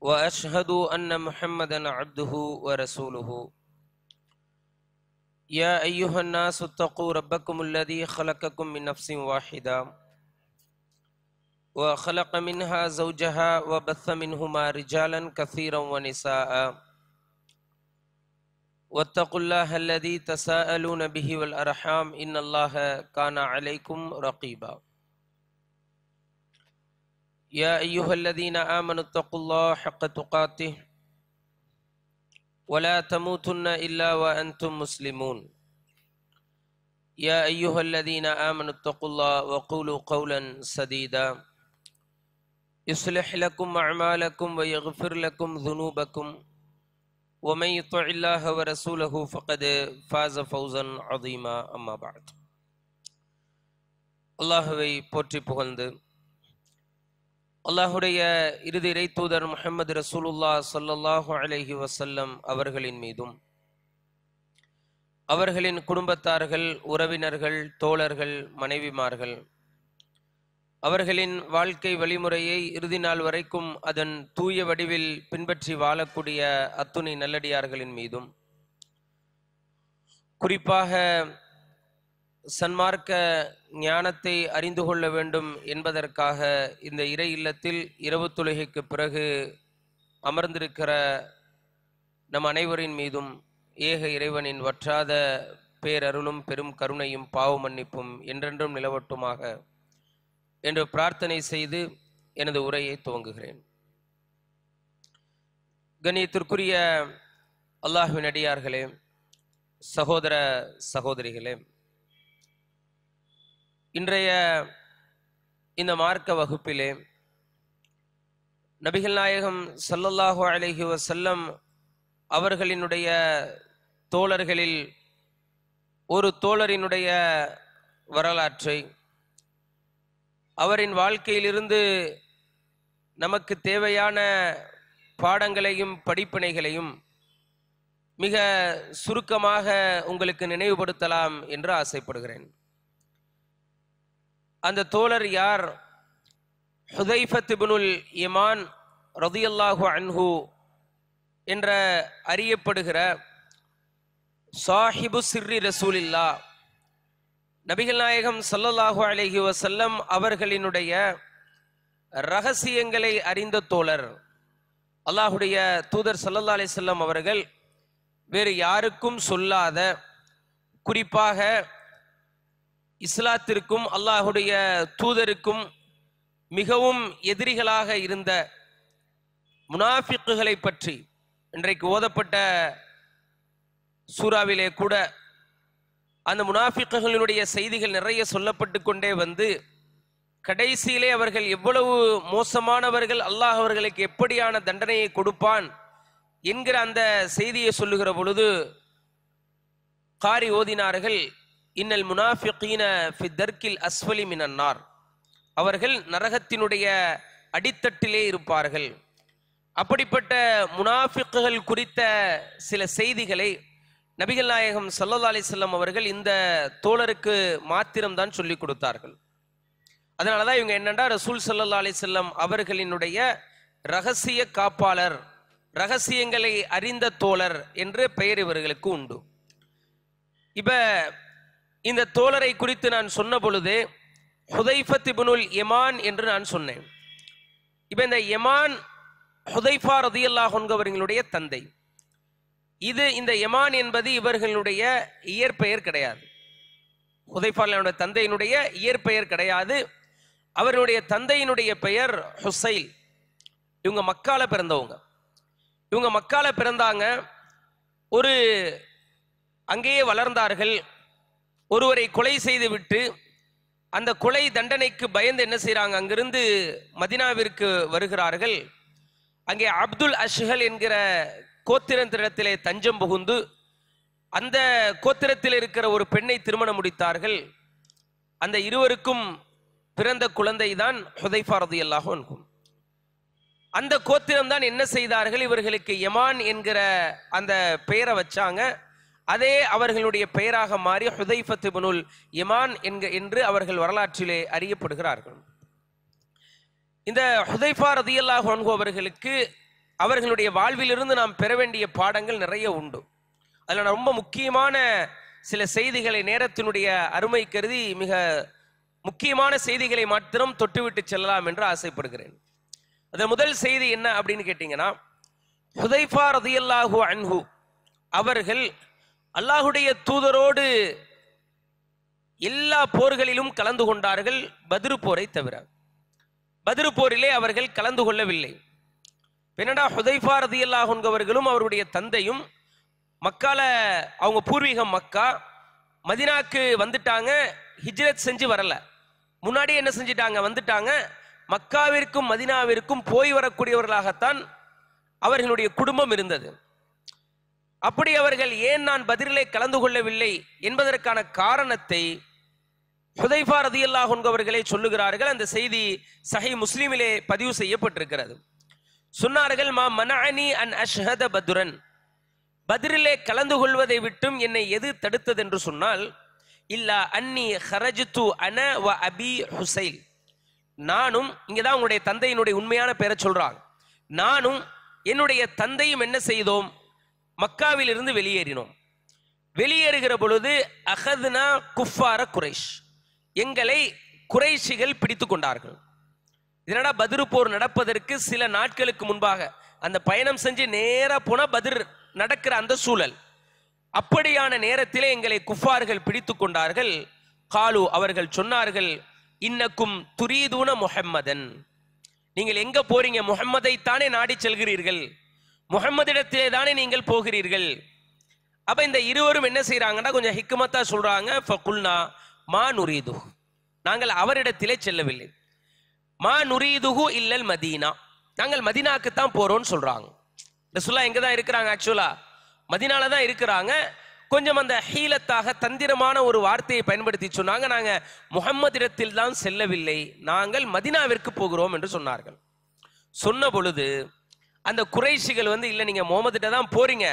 واشهد ان محمدا عبده ورسوله يا ايها الناس اتقوا ربكم الذي خلقكم من نفس واحده وخلق منها زوجها وبث منهما رجالا كثيرا ونساء واتقوا الله الذي تساءلون به والارحام ان الله كان عليكم رقيبا يا أيها الذين آمنوا اتقوا الله حق تقاته ولا تموتن إلا وأنتم مسلمون يا أيها الذين آمنوا اتقوا الله وقولوا قولا سديدا يصلح لكم أعمالكم ويغفر لكم ذنوبكم ومن يطع الله ورسوله فقد فاز فوزا عظيما أما بعد الله بوتي புகழ்ந்து அல்லாஹுடைய இறுதி இறை தூதர் முகமது ரசூலுல்லா சல்லாஹு அலஹி வசல்லம் அவர்களின் மீதும் அவர்களின் குடும்பத்தார்கள் உறவினர்கள் தோழர்கள் மனைவிமார்கள் அவர்களின் வாழ்க்கை வழிமுறையை இறுதி நாள் வரைக்கும் அதன் தூய வடிவில் பின்பற்றி வாழக்கூடிய அத்துணை நல்லடியார்களின் மீதும் குறிப்பாக சன்மார்க்க ஞானத்தை அறிந்து கொள்ள வேண்டும் என்பதற்காக இந்த இறை இல்லத்தில் இரவு தொழுகைக்கு பிறகு அமர்ந்திருக்கிற நம் அனைவரின் மீதும் ஏக இறைவனின் வற்றாத பேரருளும் பெரும் கருணையும் பாவ மன்னிப்பும் என்றென்றும் நிலவட்டுமாக என்று பிரார்த்தனை செய்து எனது உரையை துவங்குகிறேன் கணியத்திற்குரிய அல்லாஹுவின் அடியார்களே சகோதர சகோதரிகளே இன்றைய இந்த மார்க்க வகுப்பிலே நபிகள் நாயகம் சல்லல்லாஹு அலஹி வசல்லம் அவர்களினுடைய தோழர்களில் ஒரு தோழரினுடைய வரலாற்றை அவரின் வாழ்க்கையிலிருந்து நமக்கு தேவையான பாடங்களையும் படிப்பினைகளையும் மிக சுருக்கமாக உங்களுக்கு நினைவுபடுத்தலாம் என்று ஆசைப்படுகிறேன் அந்த தோழர் யார் ஹுதைஃபத்துபினுல் இமான் ரதியல்லாஹு அன்ஹு என்ற அறியப்படுகிற சாஹிபு சிர்ரி ரசூலில்லா நபிகள் நாயகம் சல்லல்லாஹு அலஹி வசல்லம் அவர்களினுடைய ரகசியங்களை அறிந்த தோழர் அல்லாஹுடைய தூதர் சல்லா அலி செல்லம் அவர்கள் வேறு யாருக்கும் சொல்லாத குறிப்பாக இஸ்லாத்திற்கும் அல்லாஹுடைய தூதருக்கும் மிகவும் எதிரிகளாக இருந்த முனாஃபிக்குகளை பற்றி இன்றைக்கு ஓதப்பட்ட சூறாவிலே கூட அந்த முனாஃபிக்குகளினுடைய செய்திகள் நிறைய சொல்லப்பட்டு கொண்டே வந்து கடைசியிலே அவர்கள் எவ்வளவு மோசமானவர்கள் அல்லாஹ் அவர்களுக்கு எப்படியான தண்டனையை கொடுப்பான் என்கிற அந்த செய்தியை சொல்லுகிற பொழுது காரி ஓதினார்கள் இன்னல் முனாஃபிகீன தர்கில் அஸ்வலி மினன்னார் அவர்கள் நரகத்தினுடைய அடித்தட்டிலே இருப்பார்கள் அப்படிப்பட்ட முனாஃபிக்குகள் குறித்த சில செய்திகளை நபிகள் நாயகம் சல்லா அலிசல்லம் அவர்கள் இந்த தோழருக்கு மாத்திரம்தான் சொல்லி கொடுத்தார்கள் அதனால தான் இவங்க என்னென்னா ரசூல் சல்லா அலிசல்லம் அவர்களினுடைய ரகசிய காப்பாளர் ரகசியங்களை அறிந்த தோழர் என்று பெயர் இவர்களுக்கு உண்டு இப்போ இந்த தோழரை குறித்து நான் சொன்ன பொழுது ஹுதைஃபத் இபுனுல் எமான் என்று நான் சொன்னேன் இப்போ இந்த எமான் ஹுதைஃபா ரதியல்லா அவர்களுடைய தந்தை இது இந்த எமான் என்பது இவர்களுடைய இயற்பெயர் கிடையாது ஹுதைஃபாலுடைய தந்தையினுடைய இயற்பெயர் கிடையாது அவருடைய தந்தையினுடைய பெயர் ஹுசைல் இவங்க மக்கால பிறந்தவங்க இவங்க மக்கால பிறந்தாங்க ஒரு அங்கேயே வளர்ந்தார்கள் ஒருவரை கொலை செய்துவிட்டு அந்த கொலை தண்டனைக்கு பயந்து என்ன செய்கிறாங்க அங்கிருந்து மதினாவிற்கு வருகிறார்கள் அங்கே அப்துல் அஷ்ஹல் என்கிற கோத்திரத்திடத்திலே தஞ்சம் புகுந்து அந்த கோத்திரத்தில் இருக்கிற ஒரு பெண்ணை திருமணம் முடித்தார்கள் அந்த இருவருக்கும் பிறந்த குழந்தை தான் ஹுதைஃபாரது எல்லாகும் அந்த கோத்திரம் தான் என்ன செய்தார்கள் இவர்களுக்கு யமான் என்கிற அந்த பெயரை வச்சாங்க அதே அவர்களுடைய பெயராக மாறி ஹுதைஃபத்து பனுல் இமான் என்க என்று அவர்கள் வரலாற்றிலே அறியப்படுகிறார்கள் இந்த ஹுதைஃபா ரதியல்லாஹ் அவர்களுக்கு அவர்களுடைய வாழ்விலிருந்து நாம் பெற வேண்டிய பாடங்கள் நிறைய உண்டு அதில் ரொம்ப முக்கியமான சில செய்திகளை நேரத்தினுடைய அருமை கருதி மிக முக்கியமான செய்திகளை மாத்திரம் தொட்டுவிட்டு செல்லலாம் என்று ஆசைப்படுகிறேன் அதில் முதல் செய்தி என்ன அப்படின்னு கேட்டிங்கன்னா ஹுதைஃபா ரதியல்லாஹு அன்ஹு அவர்கள் அல்லாஹுடைய தூதரோடு எல்லா போர்களிலும் கலந்து கொண்டார்கள் பதிரு போரை தவிர பதிரு போரிலே அவர்கள் கலந்து கொள்ளவில்லை பின்னடா ஹுதைஃபா ரதியல்லாஹ் அவர்களும் அவருடைய தந்தையும் மக்கால அவங்க பூர்வீகம் மக்கா மதினாக்கு வந்துட்டாங்க ஹிஜ்ரத் செஞ்சு வரல முன்னாடி என்ன செஞ்சிட்டாங்க வந்துட்டாங்க மக்காவிற்கும் மதினாவிற்கும் போய் வரக்கூடியவர்களாகத்தான் அவர்களுடைய குடும்பம் இருந்தது அப்படி அவர்கள் ஏன் நான் பதிலே கலந்து கொள்ளவில்லை என்பதற்கான காரணத்தை ஹுதைஃபா அல்லாஹ் அவர்களே சொல்லுகிறார்கள் அந்த செய்தி சஹி முஸ்லீமிலே பதிவு செய்யப்பட்டிருக்கிறது சொன்னார்கள் மா மனஅனி அன் அஷ்ஹத பத்ரன் பதிரிலே கலந்து கொள்வதை விட்டும் என்னை எது தடுத்தது என்று சொன்னால் இல்லா அன்னி ஹரஜித்து அன வ அபி ஹுசைல் நானும் இங்கே தான் உங்களுடைய தந்தையினுடைய உண்மையான பெயரை சொல்கிறாங்க நானும் என்னுடைய தந்தையும் என்ன செய்தோம் மக்காவில் இருந்து வெளியேறினோம் வெளியேறுகிற பொழுது அகதுனா குஃபார குறைஷ் எங்களை குறைஷிகள் பிடித்து கொண்டார்கள் இதனடா பதிரு போர் நடப்பதற்கு சில நாட்களுக்கு முன்பாக அந்த பயணம் செஞ்சு நேராக போன பதிர் நடக்கிற அந்த சூழல் அப்படியான நேரத்திலே எங்களை குஃபார்கள் பிடித்து கொண்டார்கள் காலு அவர்கள் சொன்னார்கள் இன்னக்கும் துரீதூன முஹம்மதன் நீங்கள் எங்க போறீங்க முகம்மதை தானே நாடி செல்கிறீர்கள் முகம்மதிடத்திலே தானே நீங்கள் போகிறீர்கள் அப்ப இந்த இருவரும் என்ன செய்யறாங்கன்னா கொஞ்சம் ஹிக்குமத்தா சொல்றாங்க மா நுரீது நாங்கள் அவரிடத்திலே செல்லவில்லை மா நுரீதுகு இல்லல் மதீனா நாங்கள் மதீனாக்கு தான் போறோம்னு சொல்றாங்க ரசுல்லா எங்க தான் இருக்கிறாங்க ஆக்சுவலா மதினால தான் இருக்கிறாங்க கொஞ்சம் அந்த ஹீலத்தாக தந்திரமான ஒரு வார்த்தையை பயன்படுத்தி சொன்னாங்க நாங்க முகம்மதிடத்தில் தான் செல்லவில்லை நாங்கள் மதினாவிற்கு போகிறோம் என்று சொன்னார்கள் சொன்ன பொழுது அந்த குறைஷிகள் வந்து இல்லை நீங்கள் முகமதுகிட்ட தான் போறீங்க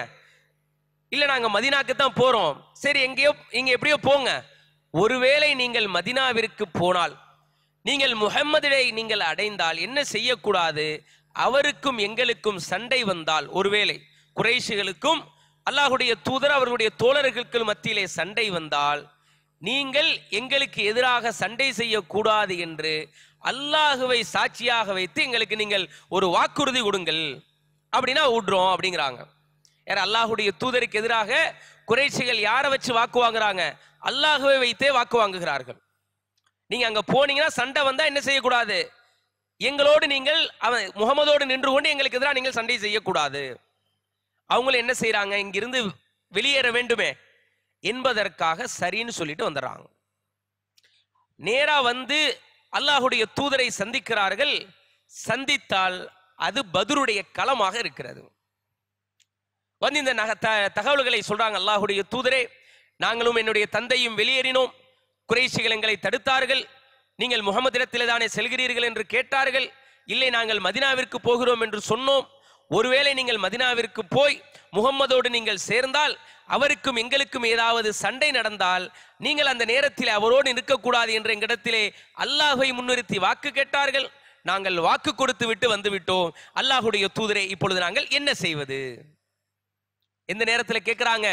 இல்லை நாங்கள் மதினாக்கு தான் போகிறோம் சரி எங்கேயோ இங்கே எப்படியோ போங்க ஒருவேளை நீங்கள் மதினாவிற்கு போனால் நீங்கள் முகம்மதிடை நீங்கள் அடைந்தால் என்ன செய்யக்கூடாது அவருக்கும் எங்களுக்கும் சண்டை வந்தால் ஒருவேளை குறைஷிகளுக்கும் அல்லாஹுடைய தூதர் அவர்களுடைய தோழர்களுக்கு மத்தியிலே சண்டை வந்தால் நீங்கள் எங்களுக்கு எதிராக சண்டை செய்யக்கூடாது என்று அல்லாஹுவை சாட்சியாக வைத்து எங்களுக்கு நீங்கள் ஒரு வாக்குறுதி கொடுங்கள் அப்படின்னா விடுறோம் அப்படிங்கிறாங்க யார் அல்லாஹுடைய தூதருக்கு எதிராக குறைச்சிகள் யாரை வச்சு வாக்கு வாங்குறாங்க அல்லாஹுவை வைத்தே வாக்கு வாங்குகிறார்கள் நீங்க அங்க போனீங்கன்னா சண்டை வந்தா என்ன செய்யக்கூடாது எங்களோடு நீங்கள் அவன் முகமதோடு நின்று கொண்டு எங்களுக்கு எதிராக நீங்கள் சண்டை செய்யக்கூடாது அவங்களும் என்ன செய்யறாங்க இங்கிருந்து வெளியேற வேண்டுமே என்பதற்காக சரின்னு சொல்லிட்டு வந்துடுறாங்க நேரா வந்து அல்லாஹுடைய தூதரை சந்திக்கிறார்கள் சந்தித்தால் அது பதருடைய களமாக இருக்கிறது வந்து இந்த நக த தகவல்களை சொல்றாங்க அல்லாஹுடைய தூதரே நாங்களும் என்னுடைய தந்தையும் வெளியேறினோம் குறைசிகள் எங்களை தடுத்தார்கள் நீங்கள் முகமதிடத்திலே தானே செல்கிறீர்கள் என்று கேட்டார்கள் இல்லை நாங்கள் மதினாவிற்கு போகிறோம் என்று சொன்னோம் ஒருவேளை நீங்கள் மதினாவிற்கு போய் முகம்மதோடு நீங்கள் சேர்ந்தால் அவருக்கும் எங்களுக்கும் ஏதாவது சண்டை நடந்தால் நீங்கள் அந்த நேரத்தில் அவரோடு நிற்கக்கூடாது என்ற எங்களிடத்திலே அல்லாஹை முன்னிறுத்தி வாக்கு கேட்டார்கள் நாங்கள் வாக்கு கொடுத்து விட்டு வந்து விட்டோம் அல்லாஹுடைய தூதரை இப்பொழுது நாங்கள் என்ன செய்வது எந்த நேரத்தில் கேட்கிறாங்க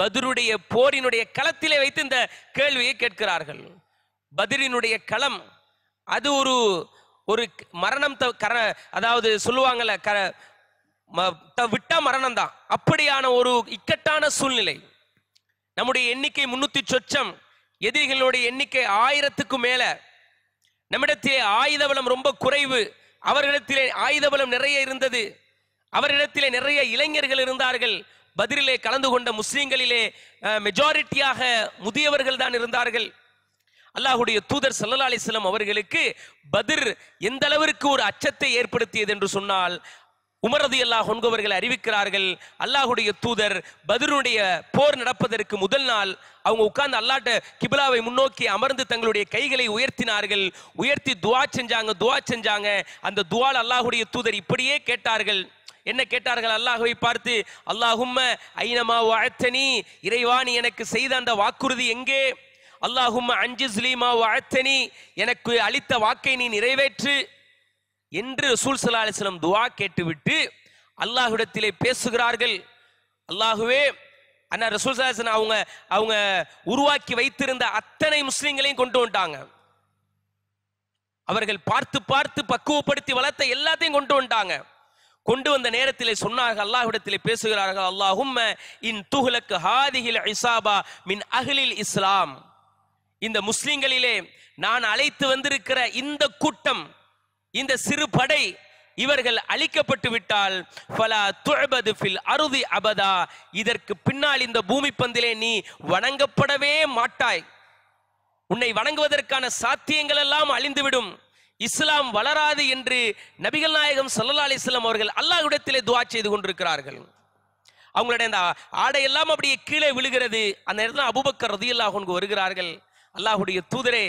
பதிலுடைய போரினுடைய களத்திலே வைத்து இந்த கேள்வியை கேட்கிறார்கள் பதிலினுடைய களம் அது ஒரு ஒரு மரணம் அதாவது சொல்லுவாங்கல்ல விட்டா மரணம் தான் அப்படியான ஒரு இக்கட்டான சூழ்நிலை நம்முடைய எண்ணிக்கை முன்னூத்தி சொச்சம் எதிரிகளுடைய எண்ணிக்கை ஆயிரத்துக்கு மேல நம்மிடத்திலே ஆயுத பலம் ரொம்ப குறைவு அவர்களிடத்திலே ஆயுத பலம் நிறைய இருந்தது அவரிடத்திலே நிறைய இளைஞர்கள் இருந்தார்கள் பதிலே கலந்து கொண்ட முஸ்லீம்களிலே மெஜாரிட்டியாக முதியவர்கள் தான் இருந்தார்கள் அல்லாஹுடைய தூதர் சல்லா அலிஸ்லாம் அவர்களுக்கு பதிர் எந்த அளவிற்கு ஒரு அச்சத்தை ஏற்படுத்தியது என்று சொன்னால் உமரது அல்லாஹ் கொன்கவர்கள் அறிவிக்கிறார்கள் அல்லாஹுடைய தூதர் பதிலுடைய போர் நடப்பதற்கு முதல் நாள் அவங்க உட்கார்ந்து அல்லாட்ட கிபிலாவை முன்னோக்கி அமர்ந்து தங்களுடைய கைகளை உயர்த்தினார்கள் உயர்த்தி துவா செஞ்சாங்க துவா செஞ்சாங்க அந்த துவால் அல்லாஹுடைய தூதர் இப்படியே கேட்டார்கள் என்ன கேட்டார்கள் அல்லாஹுவை பார்த்து அல்லாஹும் ஐனமா வாழ்த்தனி இறைவா நீ எனக்கு செய்த அந்த வாக்குறுதி எங்கே அஞ்சு அஞ்சுஸ்லீமா வாழ்த்தனி எனக்கு அளித்த வாக்கை நீ நிறைவேற்று என்று ரசூல் சல்லா அலிஸ்லம் துவா கேட்டுவிட்டு அல்லாஹுடத்திலே பேசுகிறார்கள் அல்லாஹுவே அண்ணா ரசூல் சலாஹன் அவங்க அவங்க உருவாக்கி வைத்திருந்த அத்தனை முஸ்லீம்களையும் கொண்டு வந்துட்டாங்க அவர்கள் பார்த்து பார்த்து பக்குவப்படுத்தி வளர்த்த எல்லாத்தையும் கொண்டு வந்துட்டாங்க கொண்டு வந்த நேரத்திலே சொன்னார்கள் அல்லாஹ்விடத்திலே பேசுகிறார்கள் அல்லாஹும் இன் துகுலக்கு ஹாதிகில் இசாபா மின் அகிலில் இஸ்லாம் இந்த முஸ்லிம்களிலே நான் அழைத்து வந்திருக்கிற இந்த கூட்டம் இந்த சிறு படை இவர்கள் அழிக்கப்பட்டு விட்டால் பல துழபது ஃபில் அருதி அபதா இதற்கு பின்னால் இந்த பூமி பந்திலே நீ வணங்கப்படவே மாட்டாய் உன்னை வணங்குவதற்கான சாத்தியங்கள் எல்லாம் அழிந்துவிடும் இஸ்லாம் வளராது என்று நபிகள் நாயகம் சல்லா அலிஸ்லாம் அவர்கள் இடத்திலே துவா செய்து கொண்டிருக்கிறார்கள் அவங்களுடைய அந்த ஆடை எல்லாம் அப்படியே கீழே விழுகிறது அந்த நேரத்தில் அபுபக்கர் ரதி அல்லாஹ் வருகிறார்கள் அல்லாஹுடைய தூதரே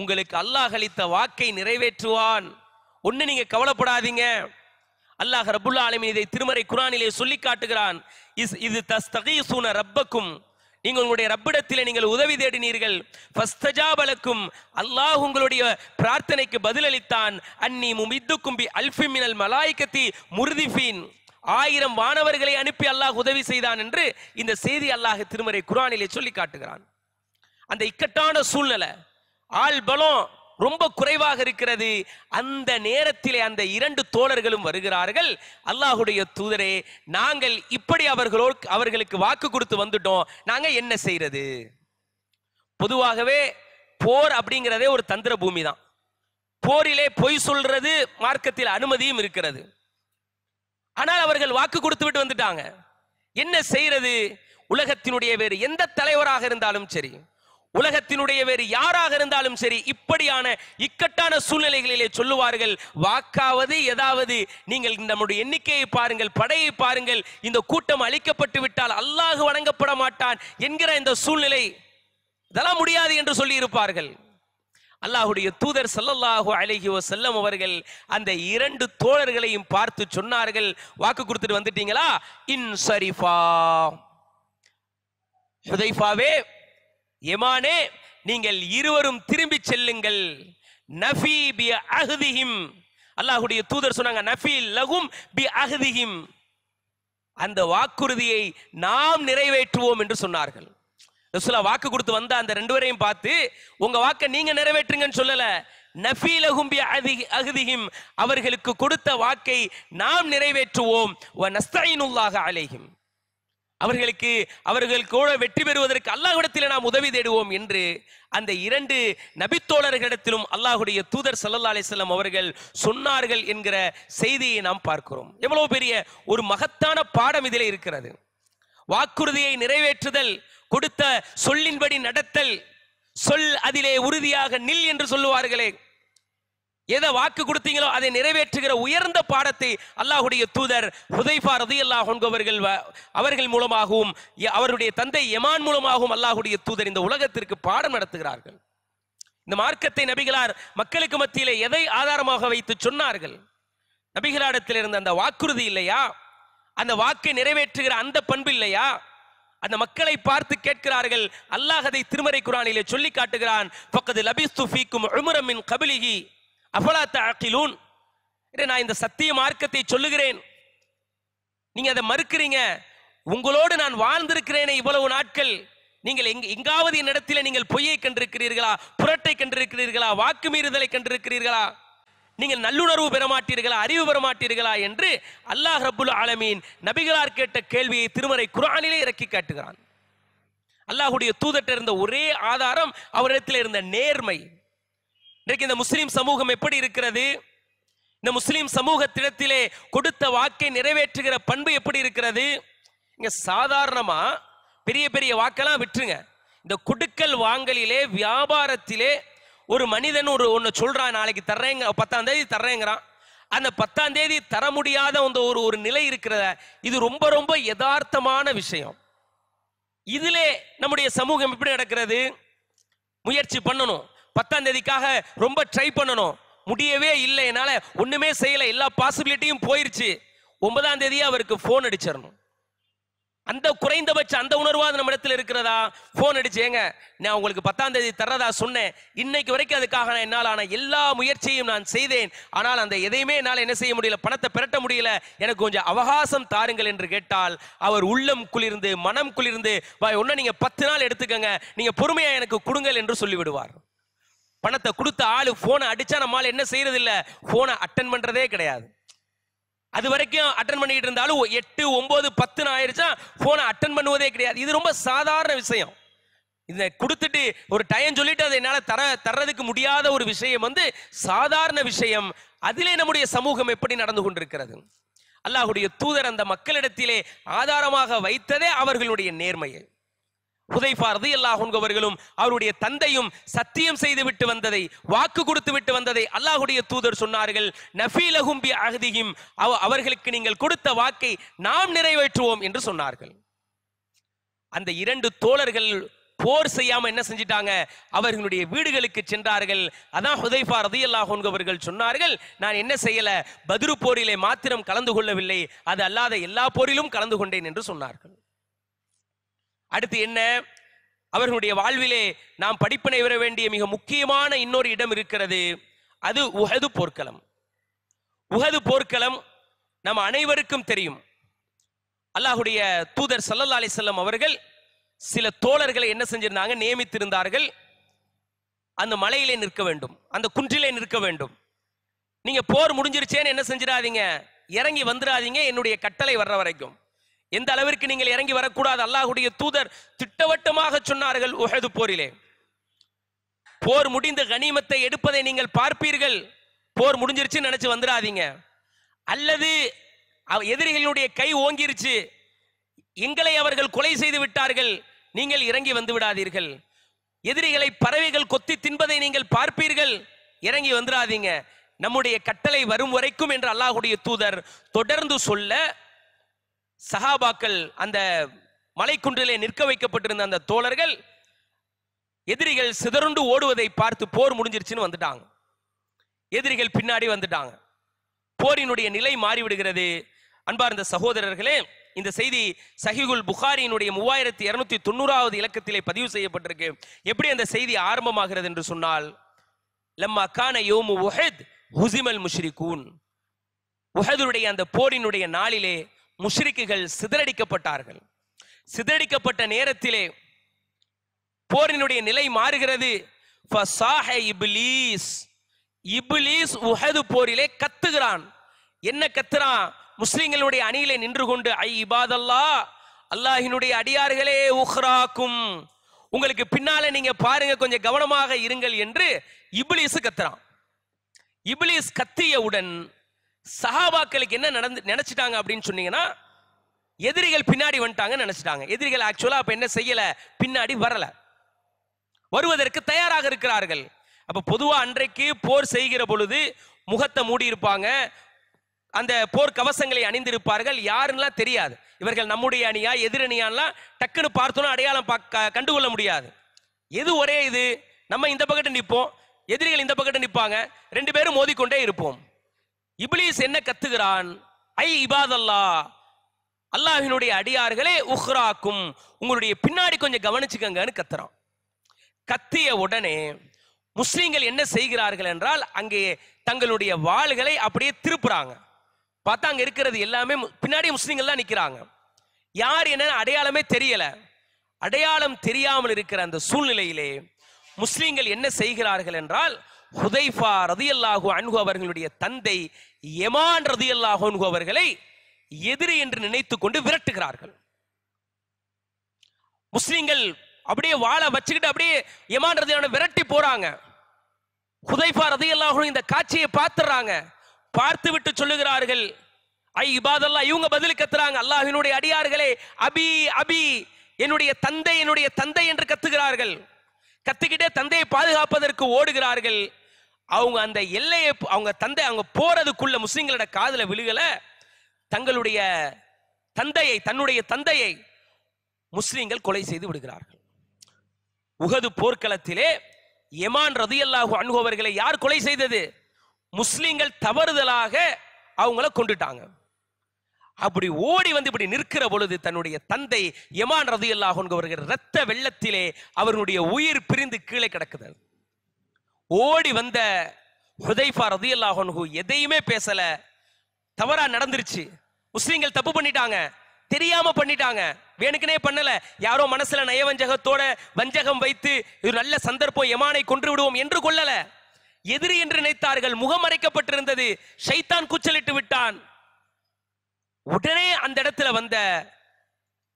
உங்களுக்கு அல்லாஹ் அளித்த வாக்கை நிறைவேற்றுவான் ஒண்ணு நீங்க கவலைப்படாதீங்க அல்லாஹ் ரபுல்லா ஆலமின் இதை திருமறை குரானிலே சொல்லி காட்டுகிறான் இஸ் இது தஸ்தகீசூன ரப்பக்கும் நீங்கள் உங்களுடைய ரப்பிடத்தில் நீங்கள் உதவி தேடினீர்கள் ஃபஸ்தஜாபலக்கும் அல்லாஹ் உங்களுடைய பிரார்த்தனைக்கு பதிலளித்தான் அன்னி முமித்து கும்பி அல்ஃபிமினல் மலாய்கத்தி முருதிஃபீன் ஆயிரம் வானவர்களை அனுப்பி அல்லாஹ் உதவி செய்தான் என்று இந்த செய்தி அல்லாஹ் திருமறை குரானிலே சொல்லி காட்டுகிறான் அந்த இக்கட்டான சூழ்நிலை ஆள் பலம் ரொம்ப குறைவாக இருக்கிறது அந்த நேரத்திலே அந்த இரண்டு தோழர்களும் வருகிறார்கள் அல்லாஹுடைய தூதரே நாங்கள் இப்படி அவர்களோ அவர்களுக்கு வாக்கு கொடுத்து வந்துட்டோம் நாங்க என்ன செய்யறது பொதுவாகவே போர் அப்படிங்கிறதே ஒரு தந்திர பூமி தான் போரிலே பொய் சொல்றது மார்க்கத்தில் அனுமதியும் இருக்கிறது ஆனால் அவர்கள் வாக்கு கொடுத்து விட்டு வந்துட்டாங்க என்ன செய்யறது உலகத்தினுடைய வேறு எந்த தலைவராக இருந்தாலும் சரி உலகத்தினுடைய வேறு யாராக இருந்தாலும் சரி இப்படியான இக்கட்டான சூழ்நிலைகளிலே சொல்லுவார்கள் வாக்காவது ஏதாவது நீங்கள் நம்முடைய எண்ணிக்கையை பாருங்கள் படையை பாருங்கள் இந்த கூட்டம் அழிக்கப்பட்டு விட்டால் அல்லாஹு வணங்கப்பட மாட்டான் என்கிற இந்த சூழ்நிலை இதெல்லாம் முடியாது என்று சொல்லி இருப்பார்கள் அல்லாஹுடைய தூதர் சல்லல்லாஹு அழகி செல்லம் அவர்கள் அந்த இரண்டு தோழர்களையும் பார்த்து சொன்னார்கள் வாக்கு கொடுத்துட்டு வந்துட்டீங்களா இன் சரிஃபா ஹுதைஃபாவே எமானே நீங்கள் இருவரும் திரும்பி செல்லுங்கள் நஃபி பி அகதிஹிம் அல்லாஹுடைய தூதர் சொன்னாங்க நஃபி லகும் பி அஹ்திஹிம் அந்த வாக்குறுதியை நாம் நிறைவேற்றுவோம் என்று சொன்னார்கள் ரசுல்லா வாக்கு கொடுத்து வந்த அந்த ரெண்டு பேரையும் பார்த்து உங்க வாக்கை நீங்க நிறைவேற்றுங்கன்னு சொல்லல லகும் பி அஹ்திஹிம் அவர்களுக்கு கொடுத்த வாக்கை நாம் நிறைவேற்றுவோம் வ அலைஹிம் அவர்களுக்கு அவர்கள் கூட வெற்றி பெறுவதற்கு அல்லாஹ்விடத்தில் நாம் உதவி தேடுவோம் என்று அந்த இரண்டு நபித்தோழர்களிடத்திலும் அல்லாஹுடைய தூதர் சல்லா அலிஸ்லாம் அவர்கள் சொன்னார்கள் என்கிற செய்தியை நாம் பார்க்கிறோம் எவ்வளவு பெரிய ஒரு மகத்தான பாடம் இதில் இருக்கிறது வாக்குறுதியை நிறைவேற்றுதல் கொடுத்த சொல்லின்படி நடத்தல் சொல் அதிலே உறுதியாக நில் என்று சொல்லுவார்களே எதை வாக்கு கொடுத்தீங்களோ அதை நிறைவேற்றுகிற உயர்ந்த பாடத்தை அல்லாஹுடைய தூதர் ஹுதைஃபா ரதி அல்லாஹ் அவர்கள் அவர்கள் மூலமாகவும் அவருடைய தந்தை எமான் மூலமாகவும் அல்லாஹுடைய தூதர் இந்த உலகத்திற்கு பாடம் நடத்துகிறார்கள் இந்த மார்க்கத்தை நபிகளார் மக்களுக்கு மத்தியிலே எதை ஆதாரமாக வைத்து சொன்னார்கள் நபிகளாடத்தில் இருந்த அந்த வாக்குறுதி இல்லையா அந்த வாக்கை நிறைவேற்றுகிற அந்த பண்பு இல்லையா அந்த மக்களை பார்த்து கேட்கிறார்கள் அல்லாஹ் அதை திருமறை குரானிலே சொல்லி காட்டுகிறான் பக்கத்து லபிஸ்து ஃபீக்கும் உமரமின் கபிலிகி அபலா தாக்கிலூன் நான் இந்த சத்திய மார்க்கத்தை சொல்லுகிறேன் நீங்க அதை மறுக்கிறீங்க உங்களோடு நான் வாழ்ந்திருக்கிறேனே இவ்வளவு நாட்கள் நீங்கள் எங் எங்காவது என்னிடத்தில் நீங்கள் பொய்யை கண்டிருக்கிறீர்களா புரட்டை கண்டிருக்கிறீர்களா வாக்கு மீறுதலை கண்டிருக்கிறீர்களா நீங்கள் நல்லுணர்வு பெறமாட்டீர்களா அறிவு பெறமாட்டீர்களா என்று அல்லாஹ் ரபுல் ஆலமீன் நபிகளார் கேட்ட கேள்வியை திருமறை குரானிலே இறக்கி காட்டுகிறான் அல்லாஹுடைய தூதட்ட இருந்த ஒரே ஆதாரம் அவரிடத்தில் இருந்த நேர்மை இன்றைக்கு இந்த முஸ்லீம் சமூகம் எப்படி இருக்கிறது இந்த முஸ்லீம் சமூகத்திடத்திலே கொடுத்த வாக்கை நிறைவேற்றுகிற பண்பு எப்படி இருக்கிறது இங்க சாதாரணமா பெரிய பெரிய வாக்கெல்லாம் விட்டுருங்க இந்த குடுக்கல் வாங்கலிலே வியாபாரத்திலே ஒரு மனிதன் ஒரு ஒன்று சொல்றான் நாளைக்கு தர்றேங்க பத்தாம் தேதி தர்றேங்கிறான் அந்த பத்தாம் தேதி தர முடியாத அந்த ஒரு ஒரு நிலை இருக்கிறத இது ரொம்ப ரொம்ப யதார்த்தமான விஷயம் இதிலே நம்முடைய சமூகம் எப்படி நடக்கிறது முயற்சி பண்ணணும் பத்தாம் தேதிக்காக ரொம்ப ட்ரை பண்ணணும் முடியவே இல்லை என்னால் ஒன்றுமே செய்யலை எல்லா பாசிபிலிட்டியும் போயிருச்சு ஒன்பதாம் தேதி அவருக்கு ஃபோன் அடிச்சிடணும் அந்த குறைந்தபட்ச அந்த உணர்வாது நம்ம இடத்துல இருக்கிறதா ஃபோன் ஏங்க நான் உங்களுக்கு பத்தாம் தேதி தர்றதா சொன்னேன் இன்னைக்கு வரைக்கும் அதுக்காக நான் என்னால் ஆன எல்லா முயற்சியும் நான் செய்தேன் ஆனால் அந்த எதையுமே என்னால் என்ன செய்ய முடியல பணத்தை பிரட்ட முடியல எனக்கு கொஞ்சம் அவகாசம் தாருங்கள் என்று கேட்டால் அவர் உள்ளம் குளிர்ந்து மனம் குளிர்ந்து ஒன்னும் நீங்கள் பத்து நாள் எடுத்துக்கங்க நீங்கள் பொறுமையாக எனக்கு கொடுங்கள் என்று சொல்லிவிடுவார் பணத்தை கொடுத்த ஆளு போனை அடிச்சா நம்மளால என்ன செய்யறது இல்ல போனை அட்டன் பண்றதே கிடையாது அது வரைக்கும் அட்டன் பண்ணிட்டு இருந்தாலும் எட்டு ஒன்பது பத்துன்னு ஆயிடுச்சா போனை அட்டன் பண்ணுவதே கிடையாது இது ரொம்ப சாதாரண விஷயம் இதை கொடுத்துட்டு ஒரு டைம் சொல்லிட்டு அதை என்னால் தர தர்றதுக்கு முடியாத ஒரு விஷயம் வந்து சாதாரண விஷயம் அதிலே நம்முடைய சமூகம் எப்படி நடந்து கொண்டிருக்கிறது அல்லாஹுடைய தூதர் அந்த மக்களிடத்திலே ஆதாரமாக வைத்ததே அவர்களுடைய நேர்மையை உதைஃபா ரதி அல்லாஹுங்கவர்களும் அவருடைய தந்தையும் சத்தியம் செய்து விட்டு வந்ததை வாக்கு கொடுத்து விட்டு வந்ததை அல்லாஹுடைய தூதர் சொன்னார்கள் நஃபீலகும் பி அவ அவர்களுக்கு நீங்கள் கொடுத்த வாக்கை நாம் நிறைவேற்றுவோம் என்று சொன்னார்கள் அந்த இரண்டு தோழர்கள் போர் செய்யாம என்ன செஞ்சிட்டாங்க அவர்களுடைய வீடுகளுக்கு சென்றார்கள் அதான் ஹுதைஃபா ரதி அல்லாஹோன்கவர்கள் சொன்னார்கள் நான் என்ன செய்யல பதிரு போரிலே மாத்திரம் கலந்து கொள்ளவில்லை அது அல்லாத எல்லா போரிலும் கலந்து கொண்டேன் என்று சொன்னார்கள் அடுத்து என்ன அவர்களுடைய வாழ்விலே நாம் படிப்பினை வர வேண்டிய மிக முக்கியமான இன்னொரு இடம் இருக்கிறது அது உகது போர்க்களம் உகது போர்க்களம் நம் அனைவருக்கும் தெரியும் அல்லாஹுடைய தூதர் சல்லல்லா அலிசல்லம் அவர்கள் சில தோழர்களை என்ன செஞ்சிருந்தாங்க நியமித்திருந்தார்கள் அந்த மலையிலே நிற்க வேண்டும் அந்த குன்றிலே நிற்க வேண்டும் நீங்க போர் முடிஞ்சிருச்சேன்னு என்ன செஞ்சிடாதீங்க இறங்கி வந்துடாதீங்க என்னுடைய கட்டளை வர்ற வரைக்கும் எந்த அளவிற்கு நீங்கள் இறங்கி வரக்கூடாது அல்லாஹுடைய தூதர் திட்டவட்டமாக சொன்னார்கள் உஹது போரிலே போர் முடிந்த கனிமத்தை எடுப்பதை நீங்கள் பார்ப்பீர்கள் போர் முடிஞ்சிருச்சுன்னு நினைச்சு வந்துடாதீங்க அல்லது எதிரிகளுடைய கை ஓங்கிருச்சு எங்களை அவர்கள் கொலை செய்து விட்டார்கள் நீங்கள் இறங்கி வந்து விடாதீர்கள் எதிரிகளை பறவைகள் கொத்தி தின்பதை நீங்கள் பார்ப்பீர்கள் இறங்கி வந்துடாதீங்க நம்முடைய கட்டளை வரும் வரைக்கும் என்று அல்லாஹுடைய தூதர் தொடர்ந்து சொல்ல சஹாபாக்கள் அந்த மலைக்குன்றிலே நிற்க வைக்கப்பட்டிருந்த அந்த தோழர்கள் எதிரிகள் சிதறுண்டு ஓடுவதை பார்த்து போர் முடிஞ்சிருச்சுன்னு வந்துட்டாங்க எதிரிகள் பின்னாடி வந்துட்டாங்க போரினுடைய நிலை மாறிவிடுகிறது அன்பார்ந்த சகோதரர்களே இந்த செய்தி சஹிகுல் புகாரியினுடைய மூவாயிரத்தி இருநூத்தி தொண்ணூறாவது இலக்கத்திலே பதிவு செய்யப்பட்டிருக்கு எப்படி அந்த செய்தி ஆரம்பமாகிறது என்று சொன்னால் லம்மா கான யோமு உஹத் ஹுசிமல் முஷ்ரிகூன் உஹதுடைய அந்த போரினுடைய நாளிலே முஷ்ரிக்குகள் சிதறடிக்கப்பட்டார்கள் சிதறடிக்கப்பட்ட நேரத்திலே போரினுடைய நிலை மாறுகிறது இபிலீஸ் இபிலீஸ் உஹது போரிலே கத்துகிறான் என்ன கத்துறான் முஸ்லிம்களுடைய அணியிலே நின்று கொண்டு ஐ இபாதல்லா அல்லாஹினுடைய அடியார்களே உஹ்ராக்கும் உங்களுக்கு பின்னால நீங்க பாருங்க கொஞ்சம் கவனமாக இருங்கள் என்று இபிலிஸ் கத்துறான் இபிலிஸ் கத்தியவுடன் சஹாபாக்களுக்கு என்ன நடந்து நினைச்சிட்டாங்க அப்படின்னு சொன்னீங்கன்னா எதிரிகள் பின்னாடி வந்துட்டாங்கன்னு நினைச்சிட்டாங்க எதிரிகள் ஆக்சுவலா அப்ப என்ன செய்யல பின்னாடி வரல வருவதற்கு தயாராக இருக்கிறார்கள் அப்ப பொதுவா அன்றைக்கு போர் செய்கிற பொழுது முகத்தை மூடி இருப்பாங்க அந்த போர் கவசங்களை அணிந்திருப்பார்கள் யாருன்னா தெரியாது இவர்கள் நம்முடைய அணியா எதிரணியான்லாம் டக்குன்னு பார்த்தோன்னா அடையாளம் கண்டுகொள்ள முடியாது எது ஒரே இது நம்ம இந்த பக்கத்து நிற்போம் எதிரிகள் இந்த பக்கத்து நிற்பாங்க ரெண்டு பேரும் மோதிக்கொண்டே இருப்போம் இப்ளீஸ் என்ன கத்துகிறான் ஐ இபாதல்லா அல்லாஹினுடைய அடியார்களே உஹ்ராக்கும் உங்களுடைய பின்னாடி கொஞ்சம் கவனிச்சுக்கங்கன்னு கத்துறான் கத்திய உடனே முஸ்லீம்கள் என்ன செய்கிறார்கள் என்றால் அங்கே தங்களுடைய வாள்களை அப்படியே திருப்புறாங்க பார்த்தா அங்க இருக்கிறது எல்லாமே பின்னாடி தான் நிற்கிறாங்க யார் என்ன அடையாளமே தெரியல அடையாளம் தெரியாமல் இருக்கிற அந்த சூழ்நிலையிலே முஸ்லீம்கள் என்ன செய்கிறார்கள் என்றால் ஹுதைஃபா ரதியல்லாஹு அன்கு அவர்களுடைய தந்தை எமான் ரதியல்லாஹு அன்கு அவர்களை எதிரி என்று நினைத்துக் கொண்டு விரட்டுகிறார்கள் முஸ்லிம்கள் அப்படியே வாழ வச்சுக்கிட்டு அப்படியே எமான் ரதியான விரட்டி போறாங்க ஹுதைஃபா ரதியல்லாஹு இந்த காட்சியை பார்த்துறாங்க பார்த்து விட்டு சொல்லுகிறார்கள் ஐ இபாதல்லா இவங்க பதில் கத்துறாங்க அல்லாஹினுடைய அடியார்களே அபி அபி என்னுடைய தந்தை என்னுடைய தந்தை என்று கத்துகிறார்கள் கத்துக்கிட்டே தந்தையை பாதுகாப்பதற்கு ஓடுகிறார்கள் அவங்க அந்த எல்லையை அவங்க தந்தை அவங்க போறதுக்குள்ள முஸ்லிம்களோட காதல விழுகல தங்களுடைய தந்தையை தன்னுடைய தந்தையை முஸ்லிம்கள் கொலை செய்து விடுகிறார்கள் உகது போர்க்களத்திலே எமான் ரதியல்லாஹு அணுகவர்களை யார் கொலை செய்தது முஸ்லிம்கள் தவறுதலாக அவங்கள கொண்டுட்டாங்க அப்படி ஓடி வந்து இப்படி நிற்கிற பொழுது தன்னுடைய தந்தை எமான் ரதியல்லாஹு அவர்கள் ரத்த வெள்ளத்திலே அவருடைய உயிர் பிரிந்து கீழே கிடக்குது ஓடி வந்த ஹுதைஃபா ரதி அல்லாஹு எதையுமே பேசல தவறா நடந்துருச்சு முஸ்லீம்கள் தப்பு பண்ணிட்டாங்க தெரியாம பண்ணிட்டாங்க வேணுக்குனே பண்ணல யாரோ மனசுல நயவஞ்சகத்தோட வஞ்சகம் வைத்து இது நல்ல சந்தர்ப்பம் எமானை கொன்று விடுவோம் என்று கொள்ளல எதிரி என்று நினைத்தார்கள் முகம் அரைக்கப்பட்டிருந்தது ஷைத்தான் கூச்சலிட்டு விட்டான் உடனே அந்த இடத்துல வந்த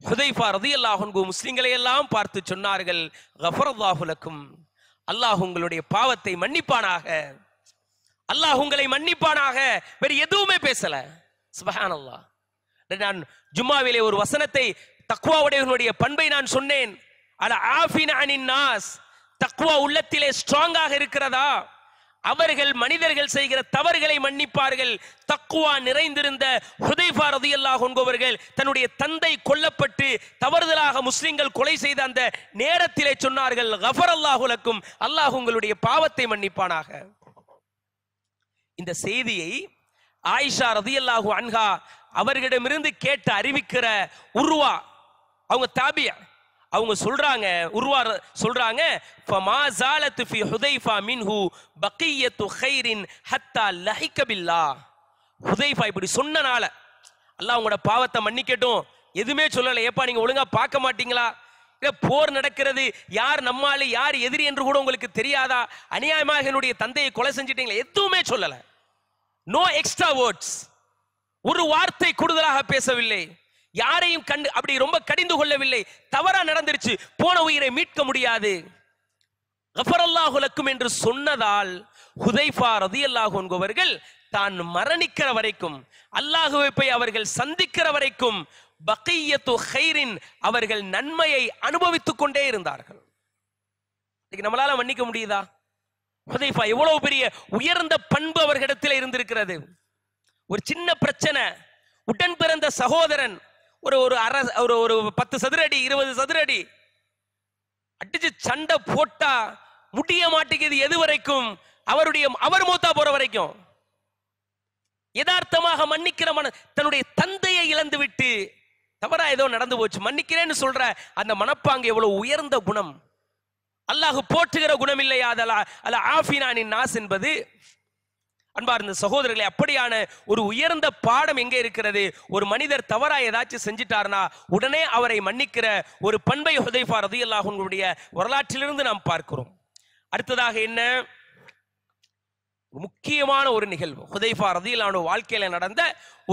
ஹுதைஃபா ரதி அல்லாஹன்கு முஸ்லீம்களை எல்லாம் பார்த்து சொன்னார்கள் கஃபரல்லாஹுலக்கும் அல்லாஹ் உங்களுடைய பாவத்தை மன்னிப்பானாக அல்லாஹ் உங்களை மன்னிப்பானாக வேறு எதுவுமே பேசல அல்லாஹ் நான் ஜும்மாவிலே ஒரு வசனத்தை தக்குவாவுடைய பண்பை நான் சொன்னேன் அல ஆஃபின் அனின் நாஸ் தக்குவா உள்ளத்திலே ஸ்ட்ராங்காக இருக்கிறதா அவர்கள் மனிதர்கள் செய்கிற தவறுகளை மன்னிப்பார்கள் தக்குவா நிறைந்திருந்த ஹுதைஃபா ரதியல்லா கொண்டவர்கள் தன்னுடைய தந்தை கொல்லப்பட்டு தவறுதலாக முஸ்லிம்கள் கொலை செய்த அந்த நேரத்திலே சொன்னார்கள் கஃபர் அல்லாஹுலக்கும் அல்லாஹ் உங்களுடைய பாவத்தை மன்னிப்பானாக இந்த செய்தியை ஆயிஷா ரதியல்லாஹு அன்ஹா அவர்களிடமிருந்து கேட்டு அறிவிக்கிற உருவா அவங்க தாபியா அவங்க சொல்றாங்க உருவார் சொல்றாங்க ஃபமா ஜாலத் ஃபி ஹுதைஃபா மின்ஹு பக்கியத்து ஹைரின் ஹத்தா லஹிக்கபில்லா ஹுதைஃபா இப்படி சொன்னனால அல்லாஹ் உங்களோட பாவத்தை மன்னிக்கட்டும் எதுவுமே சொல்லலை ஏப்பா நீங்க ஒழுங்கா பார்க்க மாட்டீங்களா போர் நடக்கிறது யார் நம்மால் யார் எதிரி என்று கூட உங்களுக்கு தெரியாதா அநியாயமாக என்னுடைய தந்தையை கொலை செஞ்சிட்டீங்களா எதுவுமே சொல்லலை நோ எக்ஸ்ட்ரா வேர்ட்ஸ் ஒரு வார்த்தை கூடுதலாக பேசவில்லை யாரையும் கண்டு அப்படி ரொம்ப கடிந்து கொள்ளவில்லை தவறா நடந்துருச்சு போன உயிரை மீட்க முடியாது அஃபரல்லாஹுலக்கும் என்று சொன்னதால் ஹுதைஃபா ரதி அல்லாஹு என்பவர்கள் தான் மரணிக்கிற வரைக்கும் அல்லாஹுவை போய் அவர்கள் சந்திக்கிற வரைக்கும் பக்கையத்து ஹைரின் அவர்கள் நன்மையை அனுபவித்துக் கொண்டே இருந்தார்கள் நம்மளால மன்னிக்க முடியுதா ஹுதைஃபா எவ்வளவு பெரிய உயர்ந்த பண்பு அவர்களிடத்தில் இருந்திருக்கிறது ஒரு சின்ன பிரச்சனை உடன் பிறந்த சகோதரன் ஒரு ஒரு அரை ஒரு ஒரு பத்து சதுர அடி இருபது சதுர அடி அடிச்சு சண்டை போட்டா முடிய மாட்டேங்குது எது வரைக்கும் அவருடைய அவர் மூத்தா போற வரைக்கும் யதார்த்தமாக மன்னிக்கிற மன தன்னுடைய தந்தையை இழந்து விட்டு தவறா ஏதோ நடந்து போச்சு மன்னிக்கிறேன்னு சொல்ற அந்த மனப்பாங்கு எவ்வளவு உயர்ந்த குணம் அல்லாஹு போற்றுகிற குணம் இல்லையா அதலா அல்ல ஆஃபினானின் நாஸ் என்பது அன்பார்ந்த சகோதரர்களே அப்படியான ஒரு உயர்ந்த பாடம் எங்கே இருக்கிறது ஒரு மனிதர் தவறா ஏதாச்சும் செஞ்சிட்டார்னா உடனே அவரை மன்னிக்கிற ஒரு பண்பை ஹுதைஃபா உங்களுடைய வரலாற்றிலிருந்து நாம் பார்க்கிறோம் அடுத்ததாக என்ன முக்கியமான ஒரு நிகழ்வு ஹுதைஃபா ரதியல்லான வாழ்க்கையில நடந்த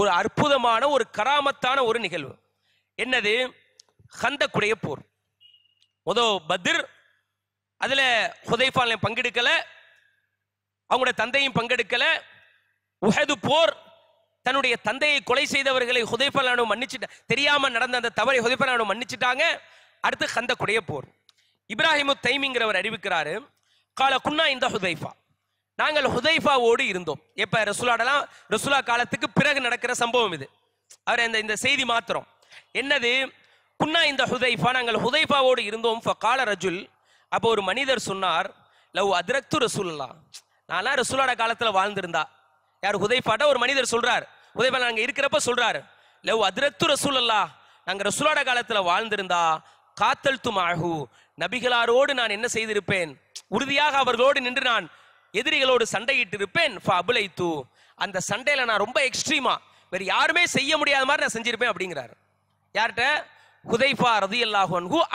ஒரு அற்புதமான ஒரு கராமத்தான ஒரு நிகழ்வு என்னது ஹந்தக்குடைய போர் முதோ பத்ர் அதுல ஹுதைஃபா பங்கெடுக்கல அவங்களுடைய தந்தையும் பங்கெடுக்கல உஹது போர் தன்னுடைய தந்தையை கொலை செய்தவர்களை ஹுதைபலானு மன்னிச்சுட்டா தெரியாம நடந்த அந்த தவறை ஹுதைபலானு மன்னிச்சுட்டாங்க அடுத்து கந்த குடைய போர் இப்ராஹிமு தைமிங்கிறவர் அறிவிக்கிறாரு கால குன்னா இந்த ஹுதைஃபா நாங்கள் ஹுதைஃபாவோடு இருந்தோம் எப்ப ரசுலாடலாம் ரசுலா காலத்துக்கு பிறகு நடக்கிற சம்பவம் இது அவர் இந்த இந்த செய்தி மாத்திரம் என்னது குன்னா இந்த ஹுதைஃபா நாங்கள் ஹுதைஃபாவோடு இருந்தோம் கால ரஜுல் அப்போ ஒரு மனிதர் சொன்னார் லவ் அதிரக்து ரசூல்லா நான்லாம் ரசூலோட காலத்தில் வாழ்ந்திருந்தா யார் ஹுதைஃபாட்ட ஒரு மனிதர் சொல்றாரு ஹுதைஃபா நாங்கள் இருக்கிறப்ப சொல்றாரு லவ் அதிரத்து ரசூல் அல்லா நாங்கள் ரசூலோட காலத்தில் வாழ்ந்திருந்தா காத்தல் துமாகு நபிகளாரோடு நான் என்ன செய்திருப்பேன் உறுதியாக அவர்களோடு நின்று நான் எதிரிகளோடு சண்டையிட்டு இருப்பேன் அபுலை தூ அந்த சண்டையில் நான் ரொம்ப எக்ஸ்ட்ரீமா வேறு யாருமே செய்ய முடியாத மாதிரி நான் செஞ்சிருப்பேன் அப்படிங்கிறார் யார்கிட்ட ஹுதைஃபா ரதி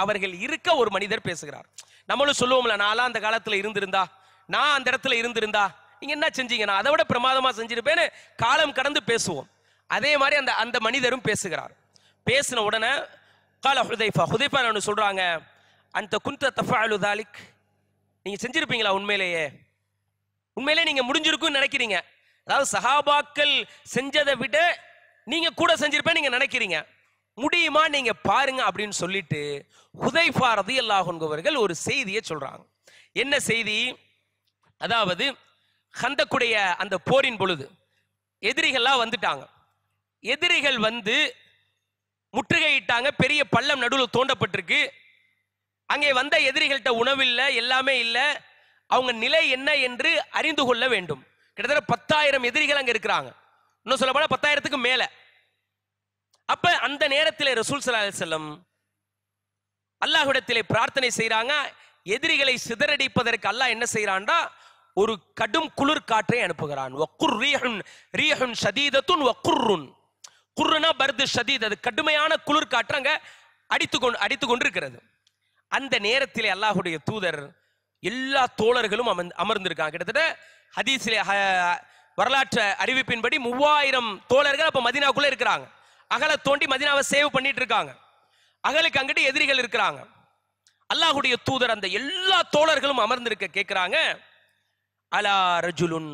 அவர்கள் இருக்க ஒரு மனிதர் பேசுகிறார் நம்மளும் சொல்லுவோம்ல நாலாம் அந்த காலத்தில் இருந்திருந்தா நான் அந்த இடத்துல இருந்திருந்தா நீங்க என்ன செஞ்சீங்க நான் அதை விட பிரமாதமா செஞ்சிருப்பேன்னு காலம் கடந்து பேசுவோம் அதே மாதிரி அந்த அந்த மனிதரும் பேசுகிறார் பேசின உடனே கால ஹுதைஃபா ஹுதைஃபா ஒன்று சொல்றாங்க அந்த குந்த தஃபா அலு தாலிக் நீங்க செஞ்சிருப்பீங்களா உண்மையிலேயே உண்மையிலே நீங்க முடிஞ்சிருக்கும்னு நினைக்கிறீங்க அதாவது சஹாபாக்கள் செஞ்சதை விட நீங்க கூட செஞ்சிருப்பேன் நீங்க நினைக்கிறீங்க முடியுமா நீங்க பாருங்க அப்படின்னு சொல்லிட்டு ஹுதைஃபா ரதி அல்லாஹன்கவர்கள் ஒரு செய்தியை சொல்றாங்க என்ன செய்தி அதாவது ஹந்தக்குடைய அந்த போரின் பொழுது எதிரிகள்லாம் வந்துட்டாங்க எதிரிகள் வந்து முற்றுகையிட்டாங்க பெரிய பள்ளம் நடுவில் தோண்டப்பட்டிருக்கு அங்கே வந்த எதிரிகள்கிட்ட உணவில்லை எல்லாமே இல்லை அவங்க நிலை என்ன என்று அறிந்து கொள்ள வேண்டும் கிட்டத்தட்ட பத்தாயிரம் எதிரிகள் அங்கே இருக்கிறாங்க இன்னும் சொல்ல போனால் பத்தாயிரத்துக்கு மேலே அப்ப அந்த நேரத்தில் ரசூல் சலா செல்லம் அல்லாஹுடத்திலே பிரார்த்தனை செய்கிறாங்க எதிரிகளை சிதறடிப்பதற்கு அல்லாஹ் என்ன செய்கிறான்டா ஒரு கடும் குளிர் காற்றை அனுப்புகிறான் வக்குர் ரீஹன் ரீஹன் சதீதத்துன் வக்குர்ருன் குர்ருனா பர்து சதீத் அது கடுமையான குளிர் காற்று அங்கே அடித்து கொண்டு அடித்து கொண்டிருக்கிறது அந்த நேரத்தில் அல்லாஹுடைய தூதர் எல்லா தோழர்களும் அமர்ந்து அமர்ந்திருக்காங்க கிட்டத்தட்ட ஹதீஸிலே வரலாற்று அறிவிப்பின்படி மூவாயிரம் தோழர்கள் அப்போ மதினாவுக்குள்ளே இருக்கிறாங்க அகலை தோண்டி மதினாவை சேவ் பண்ணிட்டு இருக்காங்க அகலுக்கு அங்கிட்டு எதிரிகள் இருக்கிறாங்க அல்லாஹுடைய தூதர் அந்த எல்லா தோழர்களும் அமர்ந்திருக்க கேட்குறாங்க அலா ரஜுலுன்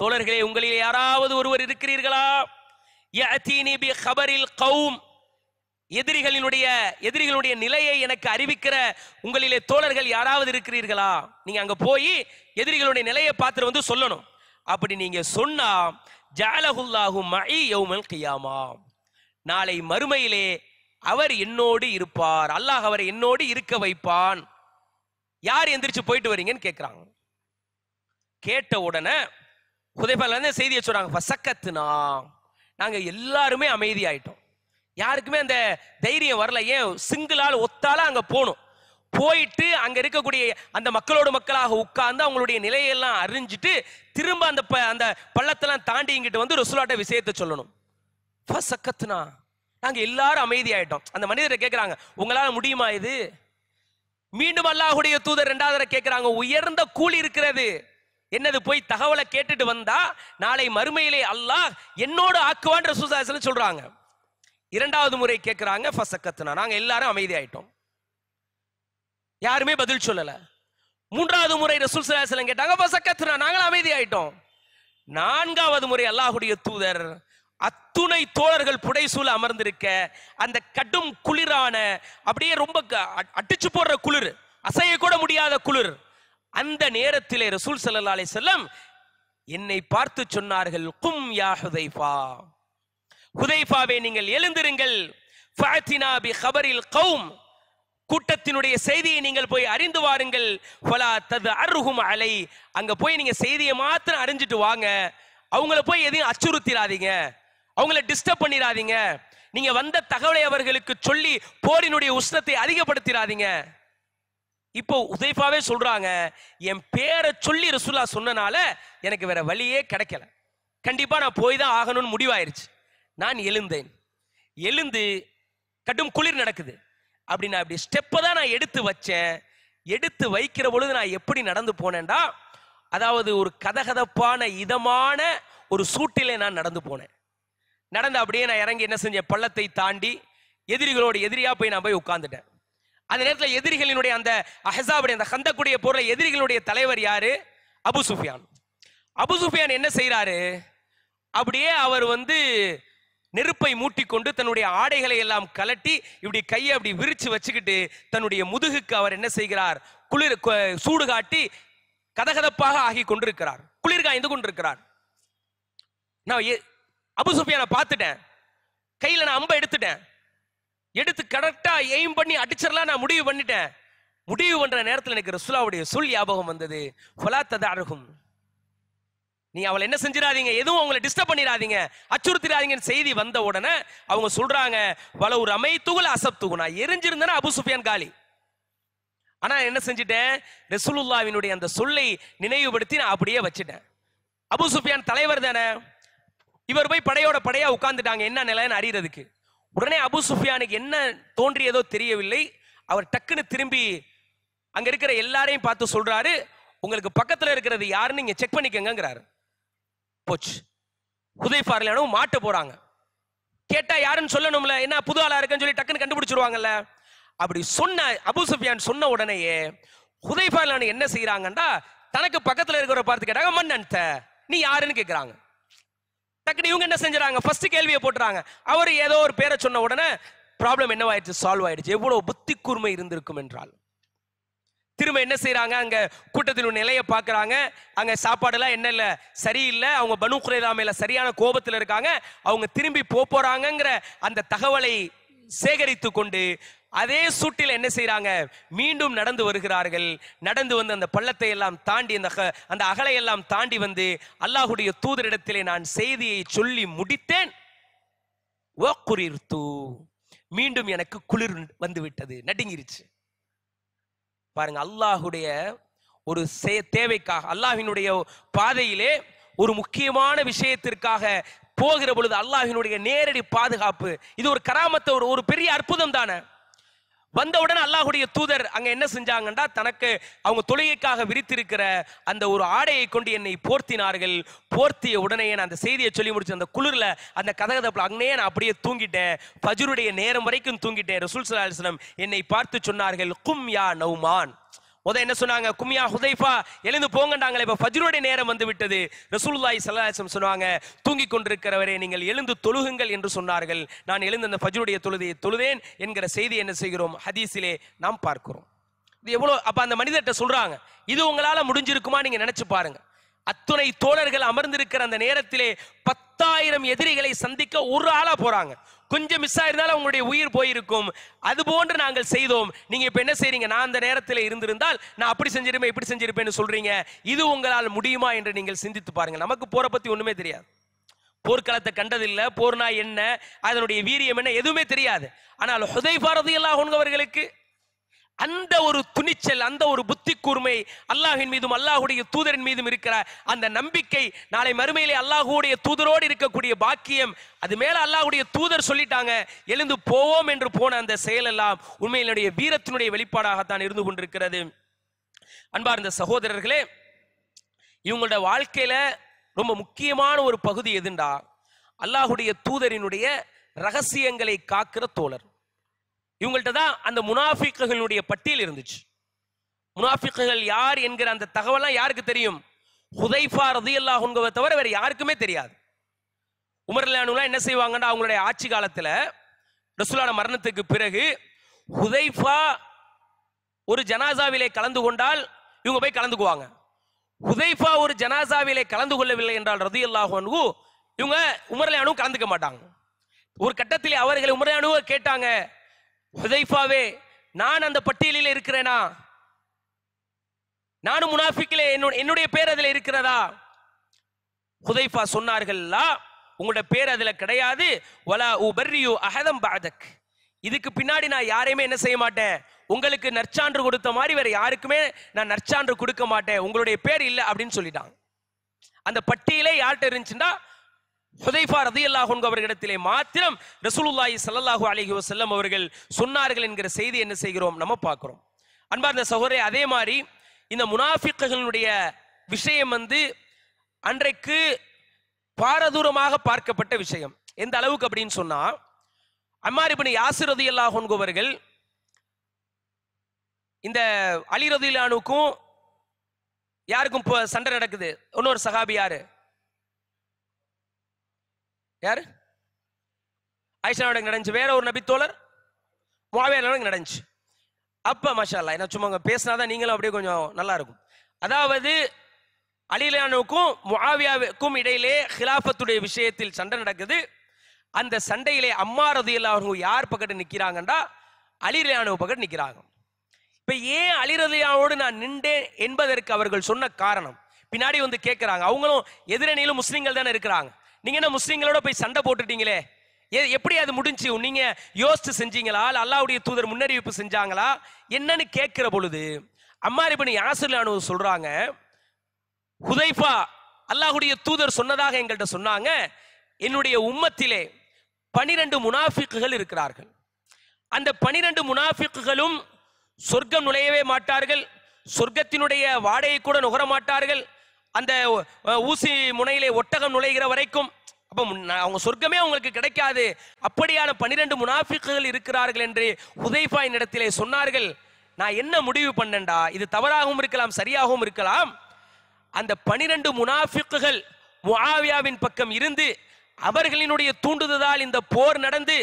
தோழர்களே உங்களில் யாராவது ஒருவர் இருக்கிறீர்களா ஹபரில் கவும் எதிரிகளினுடைய எதிரிகளுடைய நிலையை எனக்கு அறிவிக்கிற உங்களிலே தோழர்கள் யாராவது இருக்கிறீர்களா நீங்க அங்க போய் எதிரிகளுடைய நிலையை பார்த்துட்டு வந்து சொல்லணும் அப்படி நீங்க சொன்னா ஜாலகுல்லாஹு மை யோமல் கியாமா நாளை மறுமையிலே அவர் என்னோடு இருப்பார் அல்லாஹ் அவரை என்னோடு இருக்க வைப்பான் யார் எந்திரிச்சு போயிட்டு வரீங்கன்னு கேட்கிறாங்க கேட்ட உடனே ஹுதைபாலேருந்து செய்தியை சொல்கிறாங்க ஃபசக்கத்துனா நாங்கள் எல்லாருமே அமைதி ஆயிட்டோம் யாருக்குமே அந்த தைரியம் வரல ஏன் சிங்கிளால் ஒத்தால அங்கே போகணும் போயிட்டு அங்கே இருக்கக்கூடிய அந்த மக்களோட மக்களாக உட்கார்ந்து அவங்களுடைய நிலையெல்லாம் அறிஞ்சிட்டு திரும்ப அந்த ப அந்த பள்ளத்தெல்லாம் தாண்டி இங்கிட்டு வந்து ருசுலாட்ட விஷயத்தை சொல்லணும் ஃபசக்கத்துனா நாங்கள் எல்லாரும் அமைதி ஆயிட்டோம் அந்த மனிதரை கேட்குறாங்க உங்களால் முடியுமா இது மீண்டும் அல்லாஹுடைய தூதர் ரெண்டாவது கேட்குறாங்க உயர்ந்த கூலி இருக்கிறது என்னது போய் தகவலை கேட்டுட்டு வந்தா நாளை மறுமையிலே அல்லாஹ் என்னோட ஆக்குவான் ரசூசாசல சொல்றாங்க இரண்டாவது முறை கேட்கிறாங்க கத்துனா நாங்க எல்லாரும் அமைதியாயிட்டோம் யாருமே பதில் சொல்லல மூன்றாவது முறை ரசூல் சலாஹலம் கேட்டாங்க கத்துனா நாங்களும் அமைதியாயிட்டோம் நான்காவது முறை அல்லாஹுடைய தூதர் அத்துணை தோழர்கள் புடைசூல அமர்ந்திருக்க அந்த கடும் குளிரான அப்படியே ரொம்ப அடிச்சு போடுற குளிர் அசைய கூட முடியாத குளிர் அந்த நேரத்திலே ரசூல் சல்லா அலை செல்லம் என்னை பார்த்து சொன்னார்கள் கும் யா ஹுதைஃபா ஹுதைஃபாவே நீங்கள் எழுந்திருங்கள் ஃபாத்தினா பி ஹபரில் கூட்டத்தினுடைய செய்தியை நீங்கள் போய் அறிந்து வாருங்கள் ஃபலா தது அருகும் அலை அங்க போய் நீங்க செய்தியை மாத்திரம் அறிஞ்சிட்டு வாங்க அவங்கள போய் எதையும் அச்சுறுத்திடாதீங்க அவங்கள டிஸ்டர்ப் பண்ணிடாதீங்க நீங்க வந்த தகவலை அவர்களுக்கு சொல்லி போரினுடைய உஷ்ணத்தை அதிகப்படுத்திடாதீங்க இப்போ உதைஃபாவே சொல்றாங்க என் பேரை சொல்லி ரசுல்லா சொன்னனால எனக்கு வேற வழியே கிடைக்கல கண்டிப்பா நான் போய் தான் ஆகணும்னு முடிவாயிருச்சு நான் எழுந்தேன் எழுந்து கடும் குளிர் நடக்குது அப்படி நான் அப்படி ஸ்டெப்பை தான் நான் எடுத்து வச்சேன் எடுத்து வைக்கிற பொழுது நான் எப்படி நடந்து போனேன்டா அதாவது ஒரு கதகதப்பான இதமான ஒரு சூட்டிலே நான் நடந்து போனேன் நடந்து அப்படியே நான் இறங்கி என்ன செஞ்சேன் பள்ளத்தை தாண்டி எதிரிகளோட எதிரியா போய் நான் போய் உட்காந்துட்டேன் அந்த நேரத்தில் எதிரிகளினுடைய அந்த அஹசாபுடைய அந்த ஹந்தக்குடைய பொருளை எதிரிகளுடைய தலைவர் யாரு அபு சுஃபியான் அபு சுஃபியான் என்ன செய்யறாரு அப்படியே அவர் வந்து நெருப்பை மூட்டிக்கொண்டு தன்னுடைய ஆடைகளை எல்லாம் கலட்டி இப்படி கையை அப்படி விரிச்சு வச்சுக்கிட்டு தன்னுடைய முதுகுக்கு அவர் என்ன செய்கிறார் குளிர் சூடு காட்டி கதகதப்பாக ஆகி கொண்டிருக்கிறார் குளிர் காய்ந்து கொண்டிருக்கிறார் நான் அபு சுஃபியானை பார்த்துட்டேன் கையில் நான் அம்பை எடுத்துட்டேன் எடுத்து கரெக்டா எய்ம் பண்ணி அடிச்சிடலாம் நான் முடிவு பண்ணிட்டேன் முடிவு பண்ற நேரத்தில் எனக்கு ரசுலாவுடைய சொல் ஞாபகம் வந்தது அருகும் நீ அவளை என்ன செஞ்சிடாதீங்க எதுவும் அவங்களை டிஸ்டர்ப் பண்ணிடாதீங்க அச்சுறுத்திடாதீங்கன்னு செய்தி வந்த உடனே அவங்க சொல்றாங்க வள ஒரு துகுல் அசப் துகு நான் எரிஞ்சிருந்தேன்னா அபு சுஃபியான் காலி ஆனா என்ன செஞ்சிட்டேன் ரெசுலுல்லாவினுடைய அந்த சொல்லை நினைவுபடுத்தி நான் அப்படியே வச்சுட்டேன் அபு சுஃபியான் தலைவர் தானே இவர் போய் படையோட படையா உட்காந்துட்டாங்க என்ன நிலைன்னு அறியறதுக்கு உடனே அபு சுஃபியானுக்கு என்ன தோன்றியதோ தெரியவில்லை அவர் டக்குன்னு திரும்பி அங்க இருக்கிற எல்லாரையும் பார்த்து சொல்றாரு உங்களுக்கு பக்கத்துல இருக்கிறது யாருன்னு நீங்க செக் பண்ணிக்கங்கிறாரு போச்சு உதயபார்லியானவும் மாட்ட போறாங்க கேட்டா யாருன்னு சொல்லணும்ல என்ன புது ஆளா இருக்குன்னு சொல்லி டக்குன்னு கண்டுபிடிச்சிருவாங்கல்ல அப்படி சொன்ன அபு சுஃபியான் சொன்ன உடனேயே ஹுதைபாலான என்ன செய்யறாங்கன்னா தனக்கு பக்கத்துல இருக்கிற பார்த்து கேட்டாங்க மன்னன் நீ யாருன்னு கேட்கிறாங்க டக்குனு இவங்க என்ன செஞ்சாங்க ஃபர்ஸ்ட் கேள்வியை போட்டுறாங்க அவர் ஏதோ ஒரு பேரை சொன்ன உடனே ப்ராப்ளம் என்னவாயிடுச்சு சால்வ் ஆயிடுச்சு எவ்வளவு புத்தி கூர்மை இருந்திருக்கும் என்றால் திரும்ப என்ன செய்யறாங்க அங்க கூட்டத்தில் நிலையை பார்க்குறாங்க அங்க சாப்பாடெல்லாம் என்ன இல்லை சரியில்லை அவங்க பனு குறைதாமையில சரியான கோபத்தில் இருக்காங்க அவங்க திரும்பி போறாங்கங்கிற அந்த தகவலை சேகரித்து கொண்டு அதே சூட்டில் என்ன செய்யறாங்க மீண்டும் நடந்து வருகிறார்கள் நடந்து வந்து அந்த பள்ளத்தை எல்லாம் தாண்டி அந்த அந்த அகலை எல்லாம் தாண்டி வந்து அல்லாஹுடைய தூதரிடத்திலே நான் செய்தியை சொல்லி முடித்தேன் ஓ மீண்டும் எனக்கு குளிர் வந்து விட்டது நடுங்கிருச்சு பாருங்க அல்லாஹுடைய ஒரு தேவைக்காக அல்லாஹினுடைய பாதையிலே ஒரு முக்கியமான விஷயத்திற்காக போகிற பொழுது அல்லாஹினுடைய நேரடி பாதுகாப்பு இது ஒரு கராமத்தை ஒரு ஒரு பெரிய அற்புதம் தானே வந்தவுடன் அல்லாஹுடைய தூதர் அங்க என்ன செஞ்சாங்கன்றா தனக்கு அவங்க தொழுகைக்காக விரித்திருக்கிற அந்த ஒரு ஆடையை கொண்டு என்னை போர்த்தினார்கள் போர்த்திய உடனே நான் அந்த செய்தியை சொல்லி முடிச்சு அந்த குளிர்ல அந்த கதகதப்புல அங்கேயே நான் அப்படியே தூங்கிட்டேன் பஜுருடைய நேரம் வரைக்கும் தூங்கிட்டேன் ரசூல் சலாஹம் என்னை பார்த்து சொன்னார்கள் கும் யா நௌமான் முத என்ன சொன்னாங்க குமியா ஹுதைஃபா எழுந்து போங்கண்டாங்களே இப்போ ஃபஜ்ருடைய நேரம் வந்து விட்டது ரசூலுல்லாஹி சல்லாஹம் சொன்னாங்க தூங்கி கொண்டிருக்கிறவரே நீங்கள் எழுந்து தொழுகுங்கள் என்று சொன்னார்கள் நான் எழுந்து அந்த ஃபஜ்ருடைய தொழுதையை தொழுதேன் என்கிற செய்தி என்ன செய்கிறோம் ஹதீஸிலே நாம் பார்க்கிறோம் இது எவ்வளோ அப்போ அந்த மனிதர்கிட்ட சொல்கிறாங்க இது உங்களால் முடிஞ்சிருக்குமா நீங்கள் நினச்சி பாருங்கள் அத்துணை தோழர்கள் அமர்ந்திருக்கிற அந்த நேரத்திலே பத்தாயிரம் எதிரிகளை சந்திக்க ஒரு ஆளாக போகிறாங்க கொஞ்சம் மிஸ் ஆயிருந்தாலும் உங்களுடைய உயிர் போயிருக்கும் அது போன்று நாங்கள் செய்தோம் நீங்க இப்ப என்ன செய்றீங்க நான் அந்த நேரத்தில் இருந்திருந்தால் நான் அப்படி செஞ்சிருப்பேன் இப்படி செஞ்சிருப்பேன்னு சொல்றீங்க இது உங்களால் முடியுமா என்று நீங்கள் சிந்தித்து பாருங்க நமக்கு போற பத்தி ஒண்ணுமே தெரியாது போர்க்களத்தை கண்டதில்லை போர்னா என்ன அதனுடைய வீரியம் என்ன எதுவுமே தெரியாது ஆனால் ஹுதை எல்லாம் அவர்களுக்கு அந்த ஒரு துணிச்சல் அந்த ஒரு புத்தி கூர்மை அல்லாஹின் மீதும் அல்லாஹுடைய தூதரின் மீதும் இருக்கிற அந்த நம்பிக்கை நாளை மறுமையிலே அல்லாஹுடைய தூதரோடு இருக்கக்கூடிய பாக்கியம் அது மேல அல்லாஹுடைய தூதர் சொல்லிட்டாங்க எழுந்து போவோம் என்று போன அந்த செயல் எல்லாம் உண்மையினுடைய வீரத்தினுடைய வெளிப்பாடாகத்தான் இருந்து கொண்டிருக்கிறது அன்பார்ந்த சகோதரர்களே இவங்களோட வாழ்க்கையில ரொம்ப முக்கியமான ஒரு பகுதி எதுண்டா அல்லாஹுடைய தூதரினுடைய ரகசியங்களை காக்கிற தோழர் இவங்கள்ட்ட தான் அந்த முனாஃபிக்குகளுடைய பட்டியல் இருந்துச்சு முனாஃபிக்குகள் யார் என்கிற அந்த தகவலாம் யாருக்கு தெரியும் ஹுதைஃபா உங்க தவிர வேறு யாருக்குமே தெரியாது உமர்லானுலாம் என்ன செய்வாங்கன்னா அவங்களுடைய ஆட்சி காலத்தில் ரசூலான மரணத்துக்கு பிறகு ஹுதைஃபா ஒரு ஜனாசாவிலே கலந்து கொண்டால் இவங்க போய் கலந்துக்குவாங்க ஹுதைஃபா ஒரு ஜனாசாவிலே கலந்து கொள்ளவில்லை என்றால் ரதி அல்லாஹு இவங்க உமர்லானும் கலந்துக்க மாட்டாங்க ஒரு கட்டத்தில் அவர்கள் உமர்லானுவை கேட்டாங்க ஹுதைஃபாவே நான் அந்த பட்டியலில் இருக்கிறேனா நானும் முனாஃபிக்கிலே என்னுடைய பேர் அதில் இருக்கிறதா ஹுதைஃபா சொன்னார்கள்லா உங்களோட பேர் அதில் கிடையாது வலா உபர்ரியு அகதம் பாதக் இதுக்கு பின்னாடி நான் யாரையுமே என்ன செய்ய மாட்டேன் உங்களுக்கு நற்சான்று கொடுத்த மாதிரி வேற யாருக்குமே நான் நற்சான்று கொடுக்க மாட்டேன் உங்களுடைய பேர் இல்லை அப்படின்னு சொல்லிட்டாங்க அந்த பட்டியலே யார்கிட்ட இருந்துச்சுன்னா ஹுதைஃபா ரதி அல்லாஹ் அவர்களிடத்திலே மாத்திரம் ரசூலுல்லாஹி சல்லாஹூ அலஹி வசல்லம் அவர்கள் சொன்னார்கள் என்கிற செய்தி என்ன செய்கிறோம் நம்ம பார்க்கிறோம் அன்பார்ந்த சகோதரே அதே மாதிரி இந்த முனாஃபிக்குகளுடைய விஷயம் வந்து அன்றைக்கு பாரதூரமாக பார்க்கப்பட்ட விஷயம் எந்த அளவுக்கு அப்படின்னு சொன்னா அம்மார் இப்படி யாசிர் ரதி அல்லாஹ் அவர்கள் இந்த அலி ரதிலானுக்கும் யாருக்கும் சண்டை நடக்குது இன்னொரு சகாபி யாரு யாரு ஐசனோட நடந்துச்சு வேற ஒரு நபித்தோழர் மாவியாரோட நடந்துச்சு அப்ப மஷா அல்லா என்ன சும்மா பேசினாதான் நீங்களும் அப்படியே கொஞ்சம் நல்லா இருக்கும் அதாவது அலிலானுக்கும் மாவியாவுக்கும் இடையிலே ஹிலாஃபத்துடைய விஷயத்தில் சண்டை நடக்குது அந்த சண்டையிலே அம்மா ரதியில் அவங்க யார் பக்கத்து நிற்கிறாங்கண்டா அலிலானு பக்கத்து நிற்கிறாங்க இப்போ ஏன் அலிரதியாவோடு நான் நின்றேன் என்பதற்கு அவர்கள் சொன்ன காரணம் பின்னாடி வந்து கேட்குறாங்க அவங்களும் எதிரணியிலும் முஸ்லீம்கள் தானே இருக்கிறாங்க நீங்க என்ன முஸ்லீம்களோட போய் சண்டை போட்டுட்டீங்களே எப்படி அது முடிஞ்சு நீங்க யோசிச்சு செஞ்சீங்களா அல்லாவுடைய தூதர் முன்னறிவிப்பு செஞ்சாங்களா என்னன்னு கேட்கிற பொழுது அம்மாரி பண்ணி யாசிர்லானு சொல்றாங்க ஹுதைஃபா அல்லாஹுடைய தூதர் சொன்னதாக எங்கள்கிட்ட சொன்னாங்க என்னுடைய உம்மத்திலே பனிரெண்டு முனாஃபிக்குகள் இருக்கிறார்கள் அந்த பனிரெண்டு முனாஃபிக்குகளும் சொர்க்கம் நுழையவே மாட்டார்கள் சொர்க்கத்தினுடைய வாடகை கூட நுகர மாட்டார்கள் அந்த ஊசி முனையிலே ஒட்டகம் நுழைகிற வரைக்கும் அப்போ அவங்க சொர்க்கமே அவங்களுக்கு கிடைக்காது அப்படியான பன்னிரெண்டு முனாஃபிக்குகள் இருக்கிறார்கள் என்று உதய்பாய் என்னிடத்திலே சொன்னார்கள் நான் என்ன முடிவு பண்ணண்டா இது தவறாகவும் இருக்கலாம் சரியாகவும் இருக்கலாம் அந்த பனிரெண்டு முனாஃபிக்குகள் முஆவியாவின் பக்கம் இருந்து அவர்களினுடைய தூண்டுதலால் இந்த போர் நடந்து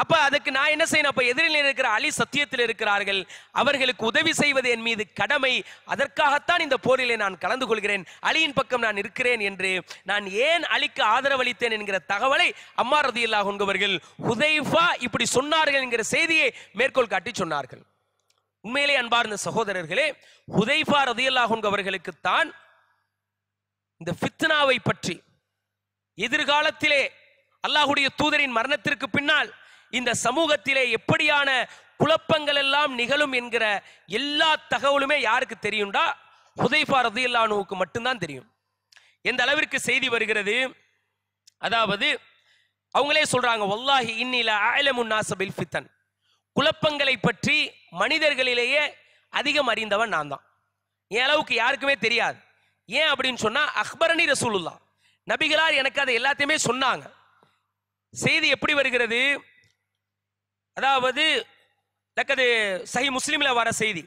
அப்ப அதுக்கு நான் என்ன செய்யணும் அப்ப எதிரில் இருக்கிற அலி சத்தியத்தில் இருக்கிறார்கள் அவர்களுக்கு உதவி செய்வது என் மீது கடமை அதற்காகத்தான் இந்த போரிலே நான் கலந்து கொள்கிறேன் அலியின் பக்கம் நான் இருக்கிறேன் என்று நான் ஏன் அலிக்கு ஆதரவளித்தேன் என்கிற தகவலை அம்மா ரதி இல்லா என்பவர்கள் உதைஃபா இப்படி சொன்னார்கள் என்கிற செய்தியை மேற்கோள் காட்டி சொன்னார்கள் உண்மையிலே அன்பார்ந்த சகோதரர்களே உதைஃபா ரதி அவர்களுக்கு தான் இந்த ஃபித்னாவை பற்றி எதிர்காலத்திலே அல்லாஹுடைய தூதரின் மரணத்திற்கு பின்னால் இந்த சமூகத்திலே எப்படியான குழப்பங்கள் எல்லாம் நிகழும் என்கிற எல்லா தகவலுமே யாருக்கு தெரியும்டா ஹுதைஃபா ரதியுல்லானுவுக்கு மட்டும்தான் தெரியும் எந்த அளவிற்கு செய்தி வருகிறது அதாவது அவங்களே சொல்றாங்க ஒல்லாஹி இன்னில ஃபித்தன் குழப்பங்களை பற்றி மனிதர்களிலேயே அதிகம் அறிந்தவன் நான் தான் என் அளவுக்கு யாருக்குமே தெரியாது ஏன் அப்படின்னு சொன்னா அக்பரணி ரசூலுல்லா நபிகளார் எனக்கு அதை எல்லாத்தையுமே சொன்னாங்க செய்தி எப்படி வருகிறது அதாவது லக்கது சஹி முஸ்லீமில் வர செய்தி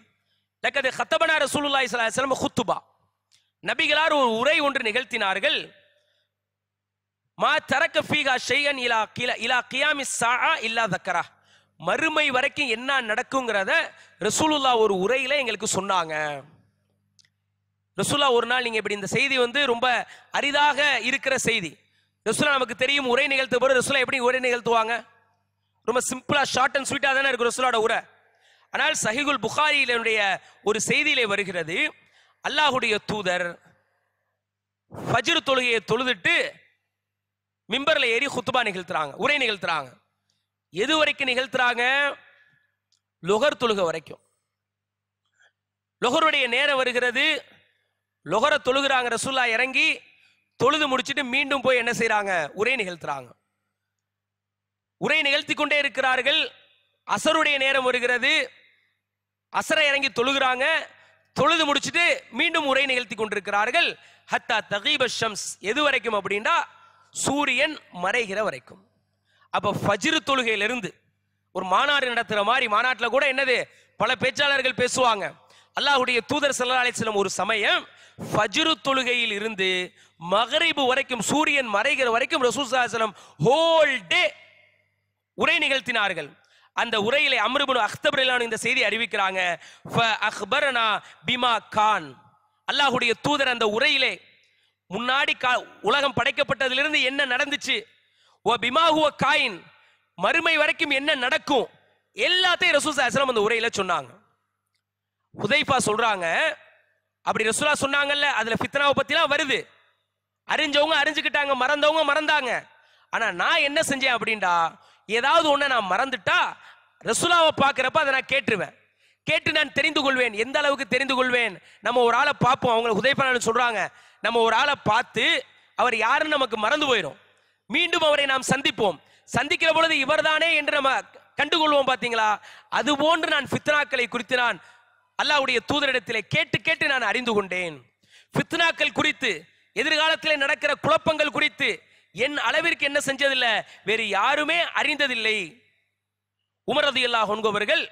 லக்கது ஹத்தபனா ரசூலுல்லாய் சலாஹம் ஹுத்துபா நபிகளார் ஒரு உரை ஒன்று நிகழ்த்தினார்கள் மா தரக்க ஃபீகா ஷெய்யன் இலா கிலா இலா கியாமி சாஆ இல்லா தக்கரா மறுமை வரைக்கும் என்ன நடக்குங்கிறத ரசூலுல்லா ஒரு உரையில எங்களுக்கு சொன்னாங்க ரசூலா ஒரு நாள் நீங்கள் இப்படி இந்த செய்தி வந்து ரொம்ப அரிதாக இருக்கிற செய்தி ரசூலா நமக்கு தெரியும் உரை நிகழ்த்து போது ரசூலா எப்படி உரை நிகழ்த்துவாங்க ரொம்ப சிம்பிளாக ஷார்ட் அண்ட் ஸ்வீட்டா தானே இருக்கு ரசூலோட உரை ஆனால் சஹிகுல் புகாரியினுடைய ஒரு செய்தியிலே வருகிறது அல்லாஹுடைய தூதர் ஃபஜ்ர் தொழுகையை தொழுதுட்டு மிம்பரில் ஏறி ஹுத்துபா நிகழ்த்துறாங்க உரை நிகழ்த்துறாங்க எது வரைக்கும் நிகழ்த்துறாங்க லொகர் தொழுகை வரைக்கும் லொகருடைய நேரம் வருகிறது லொகரை தொழுகிறாங்க ரசூல்லா இறங்கி தொழுது முடிச்சுட்டு மீண்டும் போய் என்ன செய்கிறாங்க உரை நிகழ்த்துறாங்க உரை நிகழ்த்தி கொண்டே இருக்கிறார்கள் அசருடைய நேரம் வருகிறது அசரை இறங்கி தொழுகிறாங்க தொழுது முடிச்சுட்டு மீண்டும் உரை நிகழ்த்தி கொண்டிருக்கிறார்கள் ஹத்தா தகீப ஷம்ஸ் எது வரைக்கும் அப்படின்னா சூரியன் மறைகிற வரைக்கும் அப்போ ஃபஜ்ரு தொழுகையிலிருந்து ஒரு மாநாடு நடத்துகிற மாதிரி மாநாட்டில் கூட என்னது பல பேச்சாளர்கள் பேசுவாங்க அல்லாஹுடைய தூதர் சல்லா ஒரு சமயம் ஃபஜ்ரு தொழுகையில் இருந்து மகரிபு வரைக்கும் சூரியன் மறைகிற வரைக்கும் ரசூல் ஹோல் டே உரை நிகழ்த்தினார்கள் அந்த உரையிலே அம்ருபனு அக்தபரிலான இந்த செய்தி அறிவிக்கிறாங்க அக்பரனா பிமா கான் அல்லாஹுடைய தூதர் அந்த உரையிலே முன்னாடி கா உலகம் படைக்கப்பட்டதிலிருந்து என்ன நடந்துச்சு ஓ பிமாகுவ காயின் மறுமை வரைக்கும் என்ன நடக்கும் எல்லாத்தையும் ரசூசா அஸ்லாம் அந்த உரையில சொன்னாங்க உதைஃபா சொல்றாங்க அப்படி ரசூலா சொன்னாங்கல்ல அதுல ஃபித்னாவை பத்திலாம் வருது அறிஞ்சவங்க அறிஞ்சுக்கிட்டாங்க மறந்தவங்க மறந்தாங்க ஆனா நான் என்ன செஞ்சேன் அப்படின்டா ஏதாவது ஒன்றை நான் மறந்துட்டா ரசுலாவை பார்க்குறப்ப அதை நான் கேட்டுருவேன் கேட்டு நான் தெரிந்து கொள்வேன் எந்த அளவுக்கு தெரிந்து கொள்வேன் நம்ம ஒரு ஆளை பார்ப்போம் அவங்களை உதயபலன் சொல்கிறாங்க நம்ம ஒரு ஆளை பார்த்து அவர் யாருன்னு நமக்கு மறந்து போயிடும் மீண்டும் அவரை நாம் சந்திப்போம் சந்திக்கிற பொழுது இவர்தானே என்று நம்ம கண்டுகொள்வோம் பார்த்தீங்களா அது போன்று நான் ஃபித்னாக்களை குறித்து நான் அல்லாவுடைய தூதரிடத்திலே கேட்டு கேட்டு நான் அறிந்து கொண்டேன் ஃபித்னாக்கள் குறித்து எதிர்காலத்தில் நடக்கிற குழப்பங்கள் குறித்து என் அளவிற்கு என்ன செஞ்சதில்லை வேறு யாருமே அறிந்ததில்லை உமரது அல்லா ஒன்குவர்கள்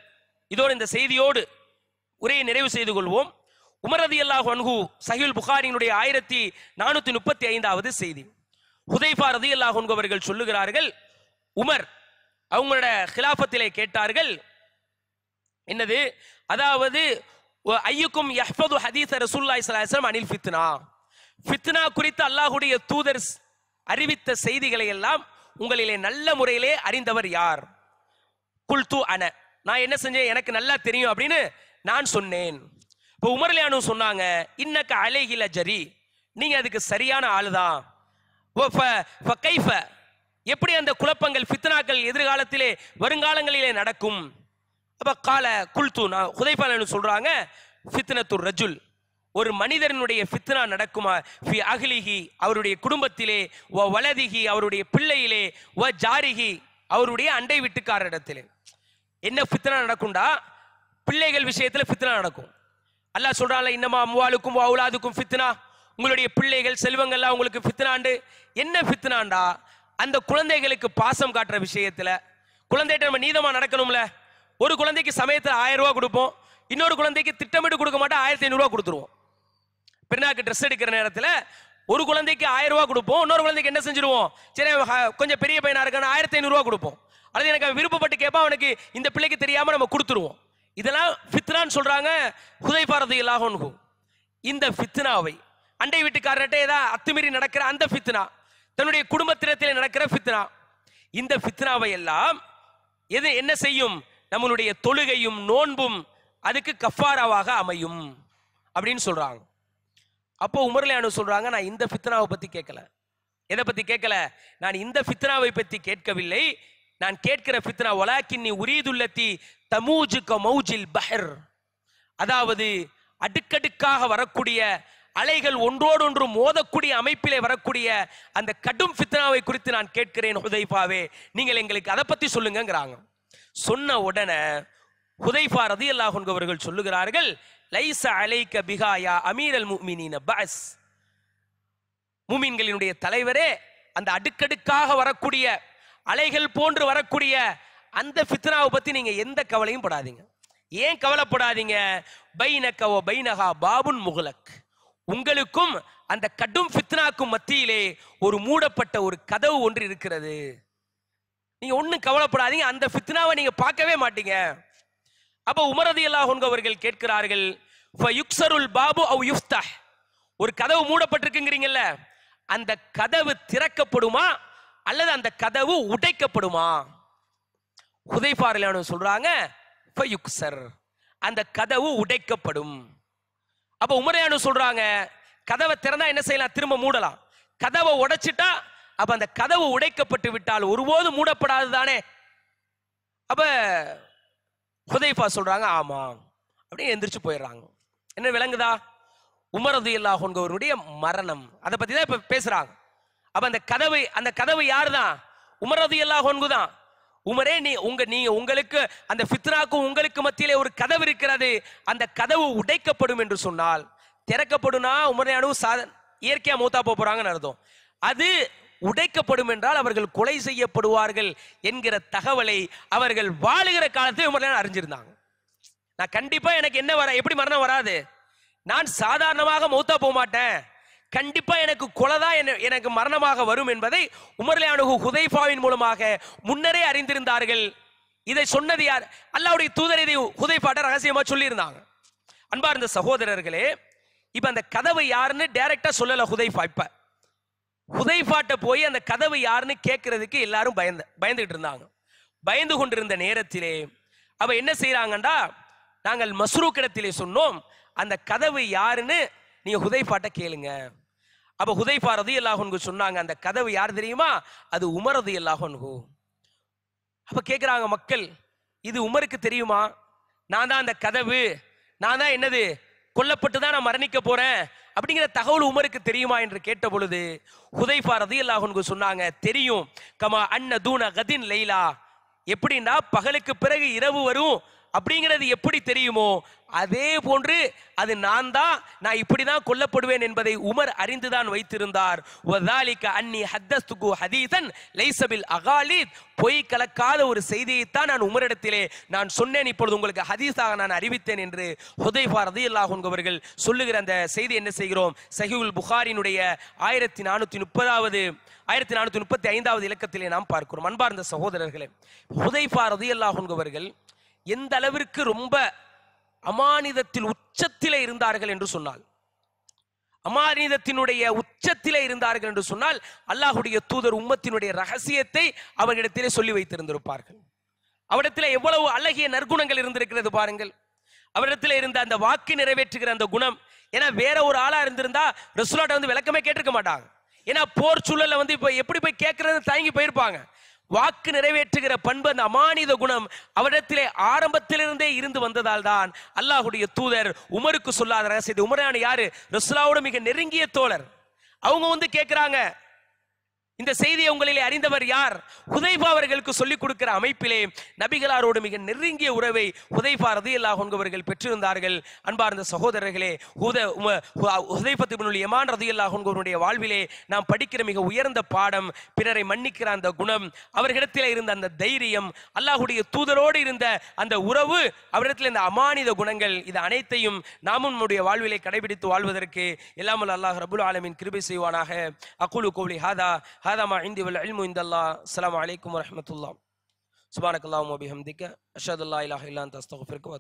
இதோடு இந்த செய்தியோடு உரையை நிறைவு செய்து கொள்வோம் உமரது அல்லா ஒன்கு சஹில் புகாரியினுடைய ஆயிரத்தி நானூத்தி முப்பத்தி ஐந்தாவது செய்தி ஹுதைஃபா ரதி அல்லா ஒன்குவர்கள் சொல்லுகிறார்கள் உமர் அவங்களோட ஹிலாபத்திலே கேட்டார்கள் என்னது அதாவது ஐயுக்கும் யஹ்பது ஹதீஸ் ரசூல்லா இஸ்லாஸ்லாம் அனில் ஃபித்னா ஃபித்னா குறித்து அல்லாஹுடைய தூதர் அறிவித்த செய்திகளை எல்லாம் உங்களிலே நல்ல முறையிலே அறிந்தவர் யார் குல்து அன நான் என்ன செஞ்சேன் எனக்கு நல்லா தெரியும் அப்படின்னு நான் சொன்னேன் இப்போ உமர்லியானு சொன்னாங்க இன்னக்கு அலைகில ஜரி நீங்க அதுக்கு சரியான ஆளுதான் எப்படி அந்த குழப்பங்கள் ஃபித்னாக்கள் எதிர்காலத்திலே வருங்காலங்களிலே நடக்கும் அப்ப கால குல்து நான் ஹுதைபாலு சொல்றாங்க ஃபித்னத்து ரஜுல் ஒரு மனிதனுடைய ஃபித்னா நடக்குமா ஃபி அகிலிகி அவருடைய குடும்பத்திலே வ வலதிகி அவருடைய பிள்ளையிலே வ ஜாரிகி அவருடைய அண்டை வீட்டுக்காரரிடத்திலே என்ன ஃபித்னா நடக்கும்டா பிள்ளைகள் விஷயத்தில் ஃபித்னா நடக்கும் அல்லாஹ் சொல்கிறான்ல இன்னமா மூவாளுக்கும் அவுலாதுக்கும் ஃபித்னா உங்களுடைய பிள்ளைகள் செல்வங்கள்லாம் உங்களுக்கு ஃபித்னாண்டு என்ன ஃபித்னாண்டா அந்த குழந்தைகளுக்கு பாசம் காட்டுற விஷயத்தில் குழந்தைகிட்ட நம்ம நீதமாக நடக்கணும்ல ஒரு குழந்தைக்கு சமயத்தில் ஆயிரம் ரூபா கொடுப்போம் இன்னொரு குழந்தைக்கு திட்டமிட்டு கொடுக்க மாட்டேன் ஆயிரத்தி ஐநூறுரூவா கொடுத்துருவோம் பெருநாக்கு ட்ரெஸ் எடுக்கிற நேரத்தில் ஒரு குழந்தைக்கு ஆயிரம் ரூபா கொடுப்போம் இன்னொரு குழந்தைக்கு என்ன செஞ்சிருவோம் சரி கொஞ்சம் பெரிய பையனா இருக்கா ஆயிரத்தி ஐநூறுரூவா கொடுப்போம் அல்லது எனக்கு விருப்பப்பட்டு கேட்பா அவனுக்கு இந்த பிள்ளைக்கு தெரியாம நம்ம கொடுத்துருவோம் இதெல்லாம் ஃபித்னான்னு சொல்றாங்க ஹுதை பாரதி இல்லாகும் இந்த ஃபித்னாவை அண்டை வீட்டுக்காரர்கிட்ட ஏதாவது அத்துமீறி நடக்கிற அந்த ஃபித்னா தன்னுடைய குடும்பத்தினத்தில் நடக்கிற ஃபித்னா இந்த ஃபித்னாவை எல்லாம் எது என்ன செய்யும் நம்மளுடைய தொழுகையும் நோன்பும் அதுக்கு கஃபாராவாக அமையும் அப்படின்னு சொல்றாங்க அப்போ உமர்லையானு சொல்றாங்க நான் இந்த ஃபித்னாவை பத்தி கேட்கல எதை பத்தி கேட்கல நான் இந்த ஃபித்னாவை பத்தி கேட்கவில்லை நான் கேட்கிற ஃபித்னா நீ உரியதுள்ளத்தி தமூஜு மௌஜில் பஹர் அதாவது அடுக்கடுக்காக வரக்கூடிய அலைகள் ஒன்றோடொன்று மோதக்கூடிய அமைப்பிலே வரக்கூடிய அந்த கடும் ஃபித்னாவை குறித்து நான் கேட்கிறேன் ஹுதைஃபாவே நீங்கள் எங்களுக்கு அதை பத்தி சொல்லுங்கிறாங்க சொன்ன உடனே ஹுதைஃபா ரதி அல்லாஹ் அவர்கள் சொல்லுகிறார்கள் லைச அலைக்க பிகாயா அமீர் அல் முமினின் பஸ் முமீன்களினுடைய தலைவரே அந்த அடுக்கடுக்காக வரக்கூடிய அலைகள் போன்று வரக்கூடிய அந்த ஃபித்னாவை பற்றி நீங்கள் எந்த கவலையும் படாதீங்க ஏன் கவலைப்படாதீங்க பைனக்கவோ பைனகா பாபுன் முகலக் உங்களுக்கும் அந்த கடும் ஃபித்னாக்கும் மத்தியிலே ஒரு மூடப்பட்ட ஒரு கதவு ஒன்று இருக்கிறது நீங்கள் ஒன்றும் கவலைப்படாதீங்க அந்த ஃபித்னாவை நீங்கள் பார்க்கவே மாட்டீங்க அப்ப உமரதி அல்லாஹ் அவர்கள் கேட்கிறார்கள் பாபு அவ் யுஃப்தா ஒரு கதவு மூடப்பட்டிருக்குங்கிறீங்கல்ல அந்த கதவு திறக்கப்படுமா அல்லது அந்த கதவு உடைக்கப்படுமா உதைபாரிலான சொல்றாங்க அந்த கதவு உடைக்கப்படும் அப்ப உமரையானு சொல்றாங்க கதவை திறந்தா என்ன செய்யலாம் திரும்ப மூடலாம் கதவை உடைச்சிட்டா அப்ப அந்த கதவு உடைக்கப்பட்டு விட்டால் ஒருபோதும் மூடப்படாது தானே அப்ப ஹுதைஃபா சொல்றாங்க ஆமா அப்படின்னு எந்திரிச்சு போயிடுறாங்க என்ன விளங்குதா உமரது இல்லாஹோன்கவருடைய மரணம் அதை பத்தி தான் இப்ப பேசுறாங்க அப்ப அந்த கதவை அந்த கதவு யாரு தான் உமரது இல்லாஹோன்கு தான் உமரே நீ உங்க நீ உங்களுக்கு அந்த ஃபித்ராக்கும் உங்களுக்கு மத்தியிலே ஒரு கதவு இருக்கிறது அந்த கதவு உடைக்கப்படும் என்று சொன்னால் திறக்கப்படும்னா உமரையானு சாதன் இயற்கையா மூத்தா போகிறாங்கன்னு அர்த்தம் அது உடைக்கப்படும் என்றால் அவர்கள் கொலை செய்யப்படுவார்கள் என்கிற தகவலை அவர்கள் வாழுகிற காலத்தில் விமர்சனம் அறிஞ்சிருந்தாங்க நான் கண்டிப்பா எனக்கு என்ன வர எப்படி மரணம் வராது நான் சாதாரணமாக மௌத்தா போக மாட்டேன் கண்டிப்பா எனக்கு கொலைதான் எனக்கு மரணமாக வரும் என்பதை உமர்லியானு ஹுதைஃபாவின் மூலமாக முன்னரே அறிந்திருந்தார்கள் இதை சொன்னது யார் அல்லாவுடைய தூதர் இதை ஹுதைஃபாட்ட ரகசியமா சொல்லியிருந்தாங்க அன்பார்ந்த சகோதரர்களே இப்ப அந்த கதவை யாருன்னு டைரக்டா சொல்லல ஹுதைஃபா இப்ப உதைஃபாட்ட போய் அந்த கதவு யாருன்னு கேட்கறதுக்கு எல்லாரும் பயந்து பயந்துகிட்டு இருந்தாங்க பயந்து கொண்டிருந்த நேரத்திலே அவ என்ன செய்யறாங்கண்டா நாங்கள் கிடத்திலே சொன்னோம் அந்த கதவு யாருன்னு நீங்க ஹுதைஃபாட்ட கேளுங்க அப்ப ஹுதைஃபா ரதி அல்லாஹன்கு சொன்னாங்க அந்த கதவு யார் தெரியுமா அது உமரது ரதி அல்லாஹன்கு அப்ப கேட்குறாங்க மக்கள் இது உமருக்கு தெரியுமா நான் தான் அந்த கதவு நான் தான் என்னது கொல்லப்பட்டு தான் நான் மரணிக்க போறேன் அப்படிங்கிற தகவல் உமருக்கு தெரியுமா என்று கேட்ட பொழுது ஹுதைஃபா ரதி அல்லாஹனுக்கு சொன்னாங்க தெரியும் கமா அன்ன தூன கதின் லைலா எப்படின்னா பகலுக்கு பிறகு இரவு வரும் அப்படிங்கிறது எப்படி தெரியுமோ அதே போன்று அது நான் தான் நான் இப்படி தான் கொல்லப்படுவேன் என்பதை உமர் அறிந்துதான் வைத்திருந்தார் அன்னி லைசபில் அகாலித் பொய் கலக்காத ஒரு செய்தியைத்தான் நான் உமரிடத்திலே நான் சொன்னேன் இப்பொழுது உங்களுக்கு ஹதீஸாக நான் அறிவித்தேன் என்று ஹுதைஃபா ரதி அல்லாஹ் சொல்லுகிற அந்த செய்தி என்ன செய்கிறோம் சஹிவுல் புகாரினுடைய ஆயிரத்தி நானூற்றி முப்பதாவது ஆயிரத்தி நானூற்றி முப்பத்தி ஐந்தாவது இலக்கத்திலே நாம் பார்க்கிறோம் அன்பார்ந்த சகோதரர்களே ஹுதைஃபா ரதி அல்லாஹ் எந்த அளவிற்கு ரொம்ப அமானிதத்தில் உச்சத்தில் இருந்தார்கள் என்று சொன்னால் அமானிதத்தினுடைய உச்சத்தில் இருந்தார்கள் என்று சொன்னால் அல்லாஹுடைய தூதர் உம்மத்தினுடைய ரகசியத்தை அவரிடத்திலே சொல்லி வைத்திருந்திருப்பார்கள் அவரிடத்தில் எவ்வளவு அழகிய நற்குணங்கள் இருந்திருக்கிறது பாருங்கள் அவரிடத்தில் இருந்த அந்த வாக்கு நிறைவேற்றுகிற அந்த குணம் ஏன்னா வேற ஒரு ஆளா இருந்திருந்தா ரெசுலாட்டை வந்து விளக்கமே கேட்டிருக்க மாட்டாங்க ஏன்னா போர் சூழல்ல வந்து இப்போ எப்படி போய் கேட்கறது தயங்கி போயிருப்பாங்க வாக்கு நிறைவேற்றுகிற பண்பு அந்த அமானித குணம் அவரிடத்திலே ஆரம்பத்திலிருந்தே இருந்து வந்ததால் தான் அல்லாஹுடைய தூதர் உமருக்கு சொல்லாத ரகசியத்தை உமரான யாரு ரசுலாவோட மிக நெருங்கிய தோழர் அவங்க வந்து கேட்கிறாங்க இந்த செய்தியை உங்களிலே அறிந்தவர் யார் உதைபா அவர்களுக்கு சொல்லிக் கொடுக்கிற அமைப்பிலே நபிகளாரோடு மிக நெருங்கிய உறவை உதைபா ரதியல்லா கொன்கவர்கள் பெற்றிருந்தார்கள் அன்பார்ந்த சகோதரர்களே உத உதைபத்திபனுள் எமான் ரதியல்லா வாழ்விலே நாம் படிக்கிற மிக உயர்ந்த பாடம் பிறரை மன்னிக்கிற அந்த குணம் அவர்களிடத்தில் இருந்த அந்த தைரியம் அல்லாஹுடைய தூதரோடு இருந்த அந்த உறவு அவரிடத்தில் இருந்த அமானித குணங்கள் இது அனைத்தையும் நாமும் நம்முடைய வாழ்விலே கடைபிடித்து வாழ்வதற்கு எல்லாமல் அல்லாஹ் ரபுல் ஆலமின் கிருபை செய்வானாக அகுலு கோலி ஹாதா هذا ما عندي والعلم عند الله السلام عليكم ورحمة الله سبحانك اللهم وبحمدك أشهد الله إله إلا أنت أستغفرك